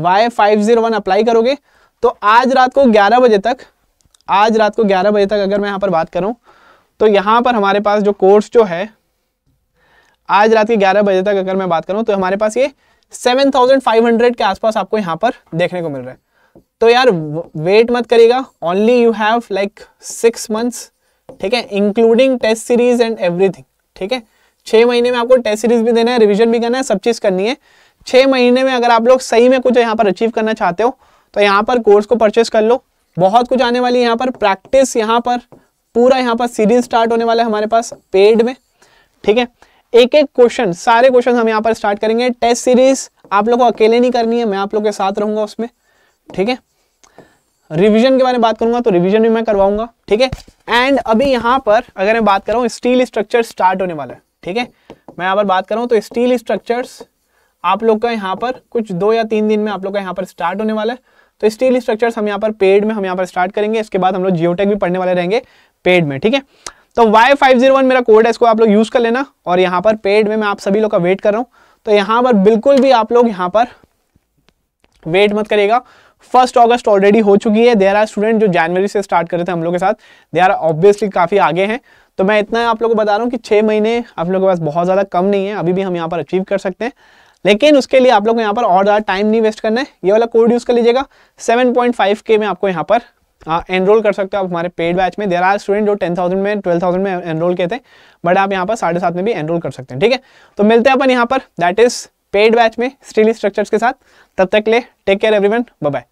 Y five zero one apply करोगे तो आज रात को ग्यारह बजे तक आज रात को ग्यारह बजे तक अगर मैं यहाँ पर बात करूँ तो यहाँ पर हमारे पास जो कोर्स जो है आज रात के 11 बजे तक अगर मैं बात करूँ तो हमारे पास ये 7,500 के आसपास आपको यहाँ पर देखने को मिल रहा है तो यार वेट मत करिएगा only you have like six months ठीक है including test series and everything ठीक है छः महीने में आपको टेस्ट सीरीज भी देना है रिविजन भी करना है सब चीज़ करनी है छः महीने में अगर आप लोग सही में कुछ यहाँ पर अचीव करना चाहते हो तो यहाँ पर कोर्स को परचेस कर लो बहुत कुछ आने वाली है यहाँ पर प्रैक्टिस यहाँ पर पूरा यहाँ पर सीरीज स्टार्ट होने वाला है हमारे पास पेड में ठीक है एक एक क्वेश्चन सारे क्वेश्चन हम यहाँ पर स्टार्ट करेंगे टेस्ट सीरीज आप लोग को अकेले नहीं करनी है मैं आप लोग के साथ रहूंगा उसमें ठीक है रिवीजन के बारे में बात करूंगा तो रिवीजन भी मैं करवाऊंगा ठीक है एंड अभी यहाँ पर अगर मैं बात करूं स्टील स्ट्रक्चर स्टार्ट होने वाला है ठीक है मैं यहाँ पर बात करूँ तो स्टील स्ट्रक्चर्स आप लोग का यहाँ पर कुछ दो या तीन दिन में आप लोग का यहाँ पर स्टार्ट होने वाला है तो स्टील स्ट्रक्चर्स हम यहाँ पर पेड में हम यहाँ पर स्टार्ट करेंगे इसके बाद हम लोग जियोटेक भी पढ़ने वाले रहेंगे पेड में ठीक है तो वाई फाइव जीरो वन मेरा कोड है इसको आप लोग यूज़ कर लेना और यहाँ पर पेड में मैं आप सभी लोग का वेट कर रहा हूँ तो यहाँ पर बिल्कुल भी आप लोग यहाँ पर वेट मत करेगा फर्स्ट अगस्त ऑलरेडी हो चुकी है देर आर स्टूडेंट जो जनवरी से स्टार्ट कर रहे थे हम लोग के साथ दे आर ऑब्वियसली काफ़ी आगे हैं तो मैं इतना आप लोगों को बता रहा हूँ कि छह महीने आप लोगों के पास बहुत ज़्यादा कम नहीं है अभी भी हम यहाँ पर अचीव कर सकते हैं लेकिन उसके लिए आप लोग को यहाँ पर और ज़्यादा टाइम नहीं वेस्ट करना है ये वाला कोड यूज़ कर लीजिएगा 7.5 के में आपको यहाँ पर एनरोल कर सकते हो आप हमारे पेड बैच में देर आर स्टूडेंट जो टेन थाउजेंड में ट्वेल्व थाउजेंड में एनरोल किए थे बट आप यहाँ पर साढ़े सात में भी एनरोल कर सकते हैं ठीक है तो मिलते हैं अपन यहाँ पर दैट इज़ पेड बैच में स्टील स्ट्रक्चर्स के साथ तब तक ले टेक केयर एवरीवन बाय